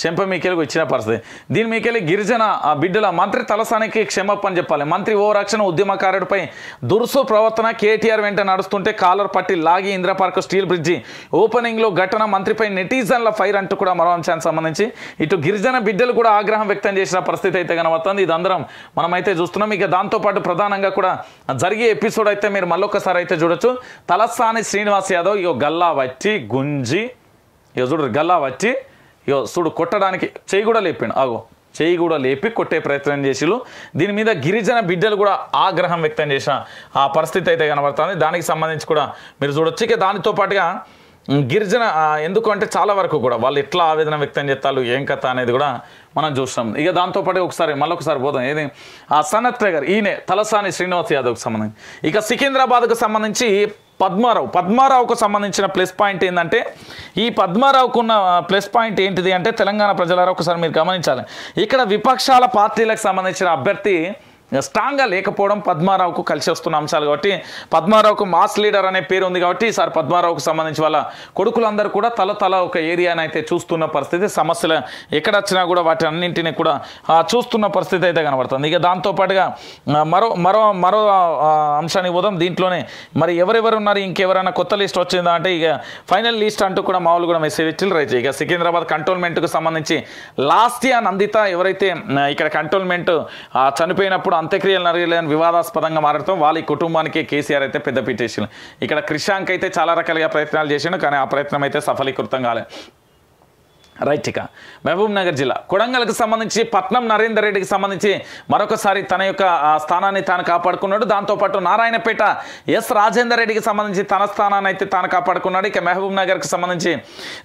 Speaker 1: చెంప మీకెళ్ళి ఇచ్చిన పరిస్థితి దీని మీకెళ్ళి గిరిజన బిడ్డల మంత్రి తలసానికి క్షమపని చెప్పాలి మంత్రి ఓ రక్షణ ఉద్యమకారుడిపై దురుసు ప్రవర్తన కేటీఆర్ వెంట నడుస్తుంటే కాలర్ పట్టి లాగి ఇంద్రపార్క్ స్టీల్ బ్రిడ్జి ఓపెనింగ్లో ఘటన మంత్రిపై నెటిజన్ల ఫైర్ అంటూ కూడా మరో అంశానికి సంబంధించి ఇటు గిరిజన బిడ్డలు కూడా ఆగ్రహం వ్యక్తం చేసిన పరిస్థితి అయితే కనబడుతుంది ఇది అందరం మనమైతే చూస్తున్నాం ఇక దాంతోపాటు ప్రధానంగా విధంగా కూడా జరిగే ఎపిసోడ్ అయితే మీరు మళ్ళొకసారి అయితే చూడొచ్చు తలస్సాని శ్రీనివాస్ యాదవ్ ఇగో గల్లా వచ్చి గుంజి ఇగో చూడు గల్లా వచ్చి ఇగో చూడు కొట్టడానికి చేయి కూడా లేపాడు అగో చేయి కూడా లేపి కొట్టే ప్రయత్నం చేసిరు దీని మీద గిరిజన బిడ్డలు కూడా ఆగ్రహం వ్యక్తం చేసిన ఆ పరిస్థితి అయితే కనబడుతుంది దానికి సంబంధించి కూడా మీరు చూడొచ్చు ఇక దానితో పాటుగా గిరిజన ఎందుకు అంటే చాలా వరకు కూడా వాళ్ళు ఎట్లా ఆవేదన వ్యక్తం చేస్తారు ఏం కథ అనేది కూడా మనం చూస్తాం ఇక దాంతోపాటు ఒకసారి మళ్ళొకసారి పోదాం ఏది ఆ సనత్ ట్రేగర్ ఈయనే తలసాని శ్రీనివాస్ యాదవ్కి సంబంధించి ఇక సికింద్రాబాద్కు సంబంధించి పద్మారావు పద్మారావుకు సంబంధించిన ప్లస్ పాయింట్ ఏంటంటే ఈ పద్మారావుకు ఉన్న ప్లస్ పాయింట్ ఏంటిది అంటే తెలంగాణ ప్రజలారా ఒకసారి మీరు గమనించాలి ఇక్కడ విపక్షాల పార్టీలకు సంబంధించిన అభ్యర్థి స్ట్రాంగ్గా లేకపోవడం పద్మారావుకు కలిసి వస్తున్న అంశాలు కాబట్టి పద్మారావుకు మాస్ లీడర్ అనే పేరు ఉంది కాబట్టి ఈసారి పద్మారావుకు సంబంధించి వాళ్ళ కొడుకులందరూ కూడా తల తల ఒక ఏరియానైతే చూస్తున్న పరిస్థితి సమస్యలు వచ్చినా కూడా వాటి అన్నింటినీ కూడా చూస్తున్న పరిస్థితి అయితే కనబడుతుంది ఇక దాంతోపాటుగా మరో మరో మరో అంశాన్ని పోదాం దీంట్లోనే మరి ఎవరెవరు ఉన్నారు ఇంకెవరైనా కొత్త లిస్ట్ వచ్చిందా అంటే ఇక ఫైనల్ లిస్ట్ అంటూ కూడా మామూలు కూడా మెసేజ్ ఇచ్చిల్ రైతు ఇక సికింద్రాబాద్ కంటోన్మెంట్కు సంబంధించి లాస్ట్ ఇయర్ నందిత ఎవరైతే ఇక్కడ కంటోన్మెంట్ చనిపోయినప్పుడు అంత్యక్రియలు నరగలేదని వివాదాస్పదంగా మారడంతో వాళ్ళ కుటుంబానికి కేసీఆర్ అయితే పెద్దపీట ఇక్కడ క్రిషాంక్ అయితే చాలా రకాలుగా ప్రయత్నాలు చేశాడు కానీ ఆ ప్రయత్నం అయితే సఫలీకృతం కాలేదు రైట్ ఇక మహబూబ్ నగర్ జిల్లా కొడంగల్కి సంబంధించి పట్నం నరేందర్ రెడ్డికి సంబంధించి మరొకసారి తన యొక్క స్థానాన్ని తాను కాపాడుకున్నాడు దాంతోపాటు నారాయణపేట ఎస్ రాజేందర్ రెడ్డికి సంబంధించి తన స్థానాన్ని అయితే తాను కాపాడుకున్నాడు ఇక మహబూబ్ నగర్కి సంబంధించి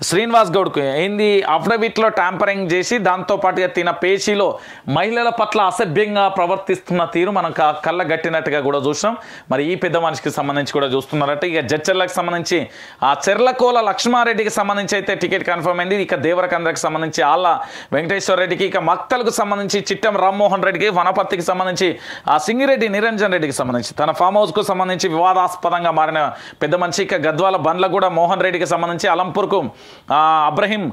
Speaker 1: శ్రీనివాస్ గౌడ్కు ఏంది అఫ్డవిట్లో ట్యాంపరింగ్ చేసి దాంతోపాటుగా తిన పేచీలో మహిళల పట్ల అసభ్యంగా ప్రవర్తిస్తున్న తీరు మనం కళ్ళ కట్టినట్టుగా కూడా చూసినాం మరి ఈ పెద్ద మనిషికి సంబంధించి కూడా చూస్తున్నారట ఇక జడ్చర్లకు సంబంధించి ఆ చెర్లకోల లక్ష్మారెడ్డికి సంబంధించి అయితే టికెట్ కన్ఫర్మ్ అయింది ఇక దేవ దేవరకందరికి సంబంధించి ఆళ్ళ వెంకటేశ్వర రెడ్డికి ఇక మక్తలకు సంబంధించి చిట్టం రామ్మోహన్ రెడ్డికి వనపర్తికి సంబంధించి ఆ సింగిరెడ్డి నిరంజన్ రెడ్డికి సంబంధించి తన ఫామ్ హౌస్కు సంబంధించి వివాదాస్పదంగా మారిన పెద్ద మనిషి ఇక గద్వాల బండ్ల కూడా మోహన్ రెడ్డికి సంబంధించి అలంపూర్కు అబ్రహీం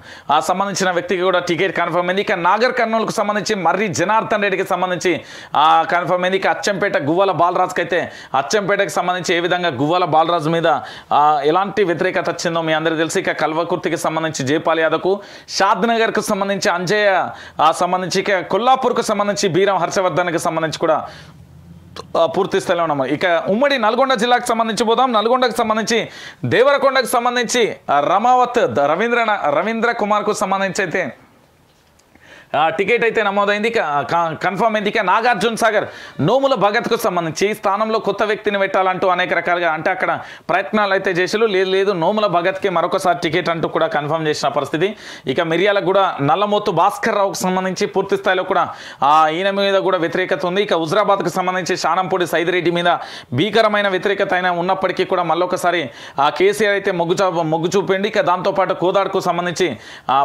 Speaker 1: సంబంధించిన వ్యక్తికి కూడా టికెట్ కన్ఫర్మ్ అయింది ఇక నాగర్ కర్నూలుకు సంబంధించి మర్రి జనార్దన్ రెడ్డికి సంబంధించి కన్ఫర్మ్ అయింది ఇక అచ్చంపేట గువ్వల బాలరాజుకి అయితే అచ్చంపేటకు సంబంధించి ఏ విధంగా గువ్వల బాలరాజు మీద ఎలాంటి వ్యతిరేకత వచ్చిందో మీ అందరికీ తెలిసి ఇక కల్వకుర్తికి సంబంధించి జయపాల్ యాదవ్కు షాద్నగర్కు సంబంధించి అంజయ్య సంబంధించి కొల్లాపూర్కు సంబంధించి బీరం హర్షవర్ధన్కి సంబంధించి కూడా పూర్తి స్థాయిలో ఉన్నాము ఇక ఉమ్మడి నల్గొండ జిల్లాకు సంబంధించి పోదాం నల్గొండకు సంబంధించి దేవరకొండకు సంబంధించి రమావత్ రవీంద్ర రవీంద్ర కుమార్కు సంబంధించి అయితే టికెట్ అయితే నమోదైంది కన్ఫర్మ్ అయింది ఇక నాగార్జున సాగర్ నోముల భగత్కు సంబంధించి స్థానంలో కొత్త వ్యక్తిని పెట్టాలంటూ అనేక రకాలుగా అంటే అక్కడ ప్రయత్నాలు అయితే చేసిలు లేదు లేదు నోముల భగత్కి మరొకసారి టికెట్ అంటూ కూడా కన్ఫర్మ్ చేసిన పరిస్థితి ఇక మిర్యాలకు కూడా నల్లమోతు భాస్కర్ రావుకు సంబంధించి పూర్తి స్థాయిలో కూడా ఈయన మీద కూడా వ్యతిరేకత ఉంది ఇక హుజరాబాద్కు సంబంధించి శానంపూడి సైదిరెడ్డి మీద భీకరమైన వ్యతిరేకత అయినా ఉన్నప్పటికీ కూడా మళ్ళొకసారి కేసీఆర్ అయితే మొగ్గు మొగ్గు చూపింది ఇక దాంతోపాటు కోదాడుకు సంబంధించి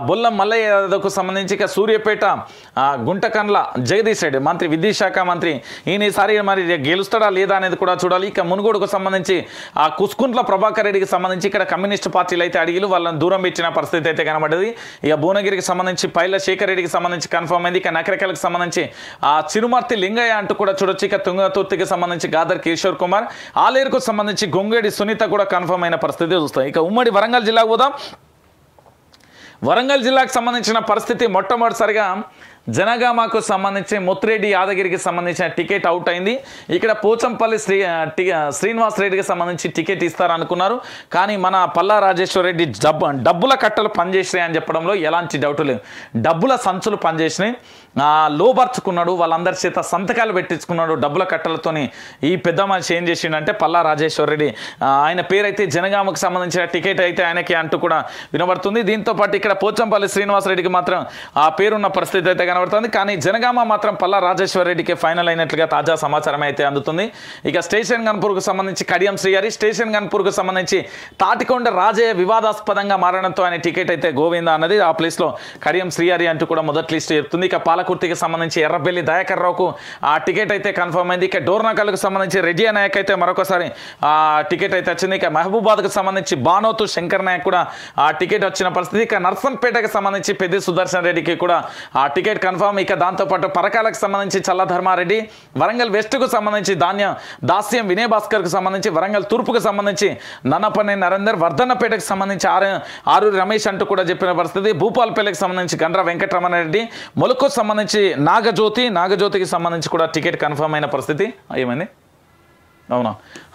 Speaker 1: బొల్లం మల్లయ్యకు సంబంధించి ఇక సూర్యపేట బయట గుంటకన్ల జగదీష్ రెడ్డి మంత్రి విద్యాశాఖ మంత్రి ఈయన ఈసారి మరి గెలుస్తాడా లేదా అనేది కూడా చూడాలి ఇక మునుగోడుకు సంబంధించి ఆ కుస్కుంట్ల ప్రభాకర్ రెడ్డికి సంబంధించి ఇక్కడ కమ్యూనిస్ట్ పార్టీలు అయితే అడిగిలు వాళ్ళని దూరం పెట్టిన పరిస్థితి అయితే కనబడ్డది ఇక భువనగిరికి సంబంధించి పైల శేఖర్ రెడ్డికి సంబంధించి కన్ఫర్మ్ అయింది ఇక నకరికలకు సంబంధించి ఆ చిరుమర్తి లింగయ్య అంటూ కూడా చూడొచ్చు ఇక తుంగతుర్తికి సంబంధించి గాదర్ కిషోర్ కుమార్ ఆలేరుకు సంబంధించి గొంగేడి సునీత కూడా కన్ఫర్మ్ అయిన పరిస్థితి చూస్తాం ఇక ఉమ్మడి వరంగల్ జిల్లా పోదాం వరంగల్ జిల్లాకు సంబంధించిన పరిస్థితి మొట్టమొదటిసారిగా జనగామకు సంబంధించి ముత్తిరెడ్డి యాదగిరికి సంబంధించిన టికెట్ అవుట్ అయింది ఇక్కడ పోచంపల్లి శ్రీ శ్రీనివాస్ రెడ్డికి సంబంధించి టికెట్ ఇస్తారనుకున్నారు కానీ మన పల్లా రాజేశ్వర రెడ్డి డబ్బు డబ్బుల కట్టలు పనిచేసినాయి అని చెప్పడంలో ఎలాంటి డౌట్ లేదు డబ్బుల సంచులు పనిచేసినాయి లోపరుచుకున్నాడు వాళ్ళందరి చేత సంతకాలు పెట్టించుకున్నాడు డబ్బుల కట్టలతోని ఈ పెద్ద మనిషి ఏం చేసిండంటే పల్లా రాజేశ్వర రెడ్డి ఆయన పేరైతే జనగామకు సంబంధించిన టికెట్ అయితే ఆయనకి అంటూ కూడా వినబడుతుంది దీంతో పాటు ఇక్కడ పోచంపల్లి శ్రీనివాసరెడ్డికి మాత్రం ఆ పేరున్న పరిస్థితి అయితే కనబడుతుంది కానీ జనగామ మాత్రం పల్లా రాజేశ్వర రెడ్డికి ఫైనల్ అయినట్లుగా తాజా సమాచారం అయితే అందుతుంది ఇక స్టేషన్ గన్పూర్కు సంబంధించి కడియం శ్రీగారి స్టేషన్ గన్పూర్కు సంబంధించి తాటికొండ రాజయ్య వివాదాస్పదంగా మారడంతో ఆయన టికెట్ అయితే గోవిందా అన్నది ఆ ప్లేస్లో కడియం శ్రీగారి అంటూ కూడా మొదటి లిస్ట్ చెప్తుంది ఇక పాలక కుర్తికి సంబంధించి ఎర్రబెల్లి దయాకర్ రావుకు ఆ టికెట్ అయితే కన్ఫర్మ్ అయింది ఇక డోర్నకల్కు సంబంధించి రెజియా నాయక్ అయితే మరొకసారి ఆ టికెట్ అయితే వచ్చింది ఇక మహబూబాద్కు సంబంధించి బానోతు శంకర్ నాయక్ కూడా ఆ టికెట్ వచ్చిన పరిస్థితి ఇక నర్సంపేటకు సంబంధించి పెద్ద సుదర్శన్ రెడ్డికి కూడా ఆ టికెట్ కన్ఫర్మ్ ఇక దాంతోపాటు పరకాలకు సంబంధించి చల్లధర్మారెడ్డి వరంగల్ వెస్ట్కు సంబంధించి ధాన్యం దాస్యం వినయ్ భాస్కర్కు సంబంధించి వరంగల్ తూర్పుకు సంబంధించి నన్నపనే నరేందర్ వర్ధన్నపేటకు సంబంధించి ఆరు ఆరు రమేష్ అంటూ కూడా చెప్పిన పరిస్థితి భూపాల్పేటకు సంబంధించి గండ్ర వెంకటరమణ రెడ్డి మొలకు సంబంధించి సంబంధించి నాగజ్యోతి నాగజ్యోతికి సంబంధించి కూడా టికెట్ కన్ఫర్మ్ అయిన పరిస్థితి ఏమైంది అవునా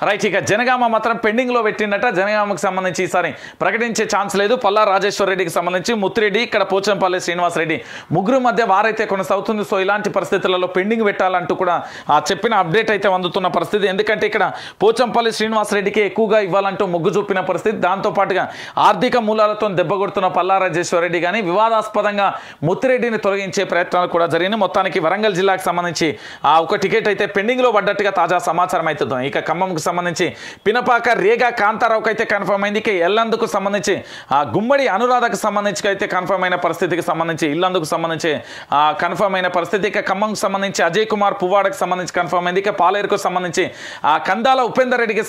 Speaker 1: రైట్ ఇక జనగామ మాత్రం పెండింగ్లో పెట్టిందట జనగామకు సంబంధించి ఈసారి ప్రకటించే ఛాన్స్ లేదు పల్లా రాజేశ్వర రెడ్డికి సంబంధించి ముత్తిరెడ్డి ఇక్కడ పోచంపల్లి శ్రీనివాసరెడ్డి ముగ్గురు మధ్య వారైతే కొనసాగుతుంది సో ఇలాంటి పరిస్థితులలో పెండింగ్ పెట్టాలంటూ కూడా ఆ చెప్పిన అప్డేట్ అయితే అందుతున్న పరిస్థితి ఎందుకంటే ఇక్కడ పోచంపల్లి శ్రీనివాసరెడ్డికి ఎక్కువగా ఇవ్వాలంటూ మొగ్గు చూపిన పరిస్థితి దాంతోపాటుగా ఆర్థిక మూలాలతో దెబ్బగొడుతున్న పల్లా రాజేశ్వరరెడ్డి కానీ వివాదాస్పదంగా ముత్తిరెడ్డిని తొలగించే ప్రయత్నాలు కూడా జరిగింది మొత్తానికి వరంగల్ జిల్లాకు సంబంధించి ఆ ఒక టికెట్ అయితే పెండింగ్లో పడ్డట్టుగా తాజా సమాచారం అవుతుంది ఇక ఖమ్మంకు సంబంధించి పినపాక రేగ కాంతారావుకి అయితే కన్ఫర్మ్ అయింది ఇక ఎల్లందుకు సంబంధించి ఆ గుమ్మడి అనురాధకు సంబంధించి అయితే కన్ఫర్మ్ అయిన పరిస్థితికి సంబంధించి ఇల్లందుకు సంబంధించి కన్ఫర్మ్ అయిన పరిస్థితి ఇక ఖమ్మంకు సంబంధించి అజయ్ కుమార్ పువ్వాడకు సంబంధించి కన్ఫర్మ్ అయింది ఇక పాలేరుకు సంబంధించి ఆ కందాల ఉపేందర్ రెడ్డికి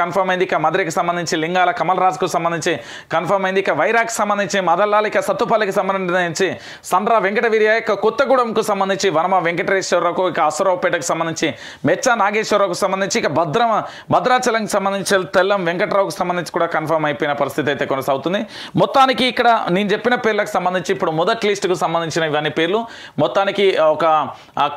Speaker 1: కన్ఫర్మ్ అయింది ఇక మధురకి సంబంధించి లింగాల కమల్ రాజ్కు సంబంధించి కన్ఫర్మ్ అయింది ఇక వైరాగ్కి సంబంధించి మదల్లాల్ ఇక సత్తుపల్లికి సంబంధించి సంద్ర వెంకటవీర్య ఇక కొత్తగూడెంకు సంబంధించి వనమ వెంకటేశ్వరరావుకు ఇక అసరావుపేటకు సంబంధించి మెచ్చ నాగేశ్వరరావుకు సంబంధించి ఇక భద్రమ భద్రాచలంకి సంబంధించి తెల్లం వెంకట్రావుకి సంబంధించి కూడా కన్ఫర్మ్ అయిపోయిన పరిస్థితి అయితే కొనసాగుతుంది మొత్తానికి ఇక్కడ నేను చెప్పిన పేర్లకు సంబంధించి ఇప్పుడు మొదటి లిస్టుకు సంబంధించిన ఇవన్నీ పేర్లు మొత్తానికి ఒక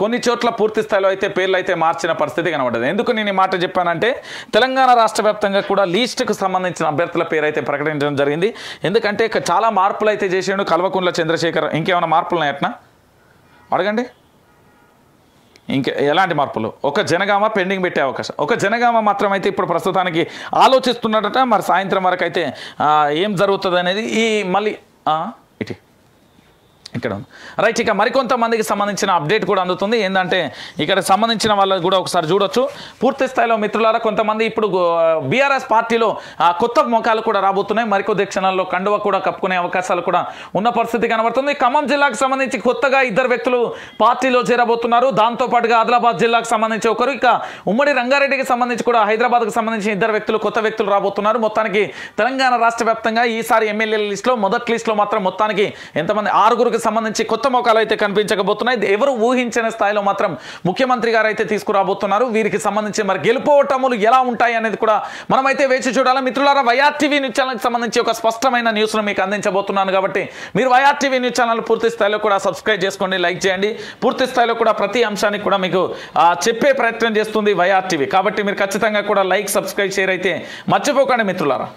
Speaker 1: కొన్ని చోట్ల పూర్తి స్థాయిలో అయితే పేర్లు అయితే మార్చిన పరిస్థితి కనబడదు ఎందుకు నేను ఈ మాట చెప్పానంటే తెలంగాణ రాష్ట్ర కూడా లిస్టుకు సంబంధించిన అభ్యర్థుల పేరు అయితే ప్రకటించడం జరిగింది ఎందుకంటే చాలా మార్పులు అయితే చేసాడు కల్వకుండ్ల చంద్రశేఖర్ ఇంకేమైనా మార్పులు ఉన్నాయట్నా అడగండి ఇంక ఎలాంటి మార్పులు ఒక జనగామ పెండింగ్ పెట్టే అవకాశం ఒక జనగామ మాత్రం అయితే ఇప్పుడు ప్రస్తుతానికి ఆలోచిస్తున్నాడట మరి సాయంత్రం వరకు అయితే ఏం జరుగుతుంది అనేది ఈ మళ్ళీ ఇటీ ఇక్కడ రైట్ ఇక మరికొంతమందికి సంబంధించిన అప్డేట్ కూడా అందుతుంది ఏంటంటే ఇక్కడ సంబంధించిన వాళ్ళకి కూడా ఒకసారి చూడొచ్చు పూర్తి స్థాయిలో మిత్రులారా కొంతమంది ఇప్పుడు బీఆర్ఎస్ పార్టీలో కొత్త ముఖాలు కూడా రాబోతున్నాయి మరికొద్ది క్షణాల్లో కండువ కూడా కప్పుకునే అవకాశాలు కూడా ఉన్న పరిస్థితి కనబడుతుంది ఖమ్మం జిల్లాకు సంబంధించి కొత్తగా ఇద్దరు వ్యక్తులు పార్టీలో చేరబోతున్నారు దాంతోపాటుగా ఆదిలాబాద్ జిల్లాకు సంబంధించి ఒకరు ఇక ఉమ్మడి రంగారెడ్డికి సంబంధించి కూడా హైదరాబాద్కు సంబంధించిన ఇద్దరు వ్యక్తులు కొత్త వ్యక్తులు రాబోతున్నారు మొత్తానికి తెలంగాణ రాష్ట్ర ఈసారి ఎమ్మెల్యేల లిస్టులో మొదటి లిస్టులో మాత్రం మొత్తానికి ఎంతమంది ఆరుగురికి రైతులకు సంబంధించి కొత్త మోకాలు అయితే కనిపించకపోతున్నాయి ఎవరు ఊహించని స్థాయిలో మాత్రం ముఖ్యమంత్రి గారు అయితే తీసుకురాబోతున్నారు వీరికి సంబంధించి మరి గెలుపోవటములు ఎలా ఉంటాయి అనేది కూడా మనమైతే వేచి చూడాలి మిత్రులారా వైఆర్ టీవీ న్యూస్ ఛానల్కి సంబంధించి ఒక స్పష్టమైన న్యూస్ను మీకు అందించబోతున్నాను కాబట్టి మీరు వైఆర్ టీవీ న్యూస్ ఛానల్ పూర్తి స్థాయిలో కూడా సబ్స్క్రైబ్ చేసుకోండి లైక్ చేయండి పూర్తి స్థాయిలో కూడా ప్రతి అంశానికి కూడా మీకు చెప్పే ప్రయత్నం చేస్తుంది వైఆర్ టీవీ కాబట్టి మీరు ఖచ్చితంగా కూడా లైక్ సబ్స్క్రైబ్ షేర్ అయితే మర్చిపోకండి మిత్రులారా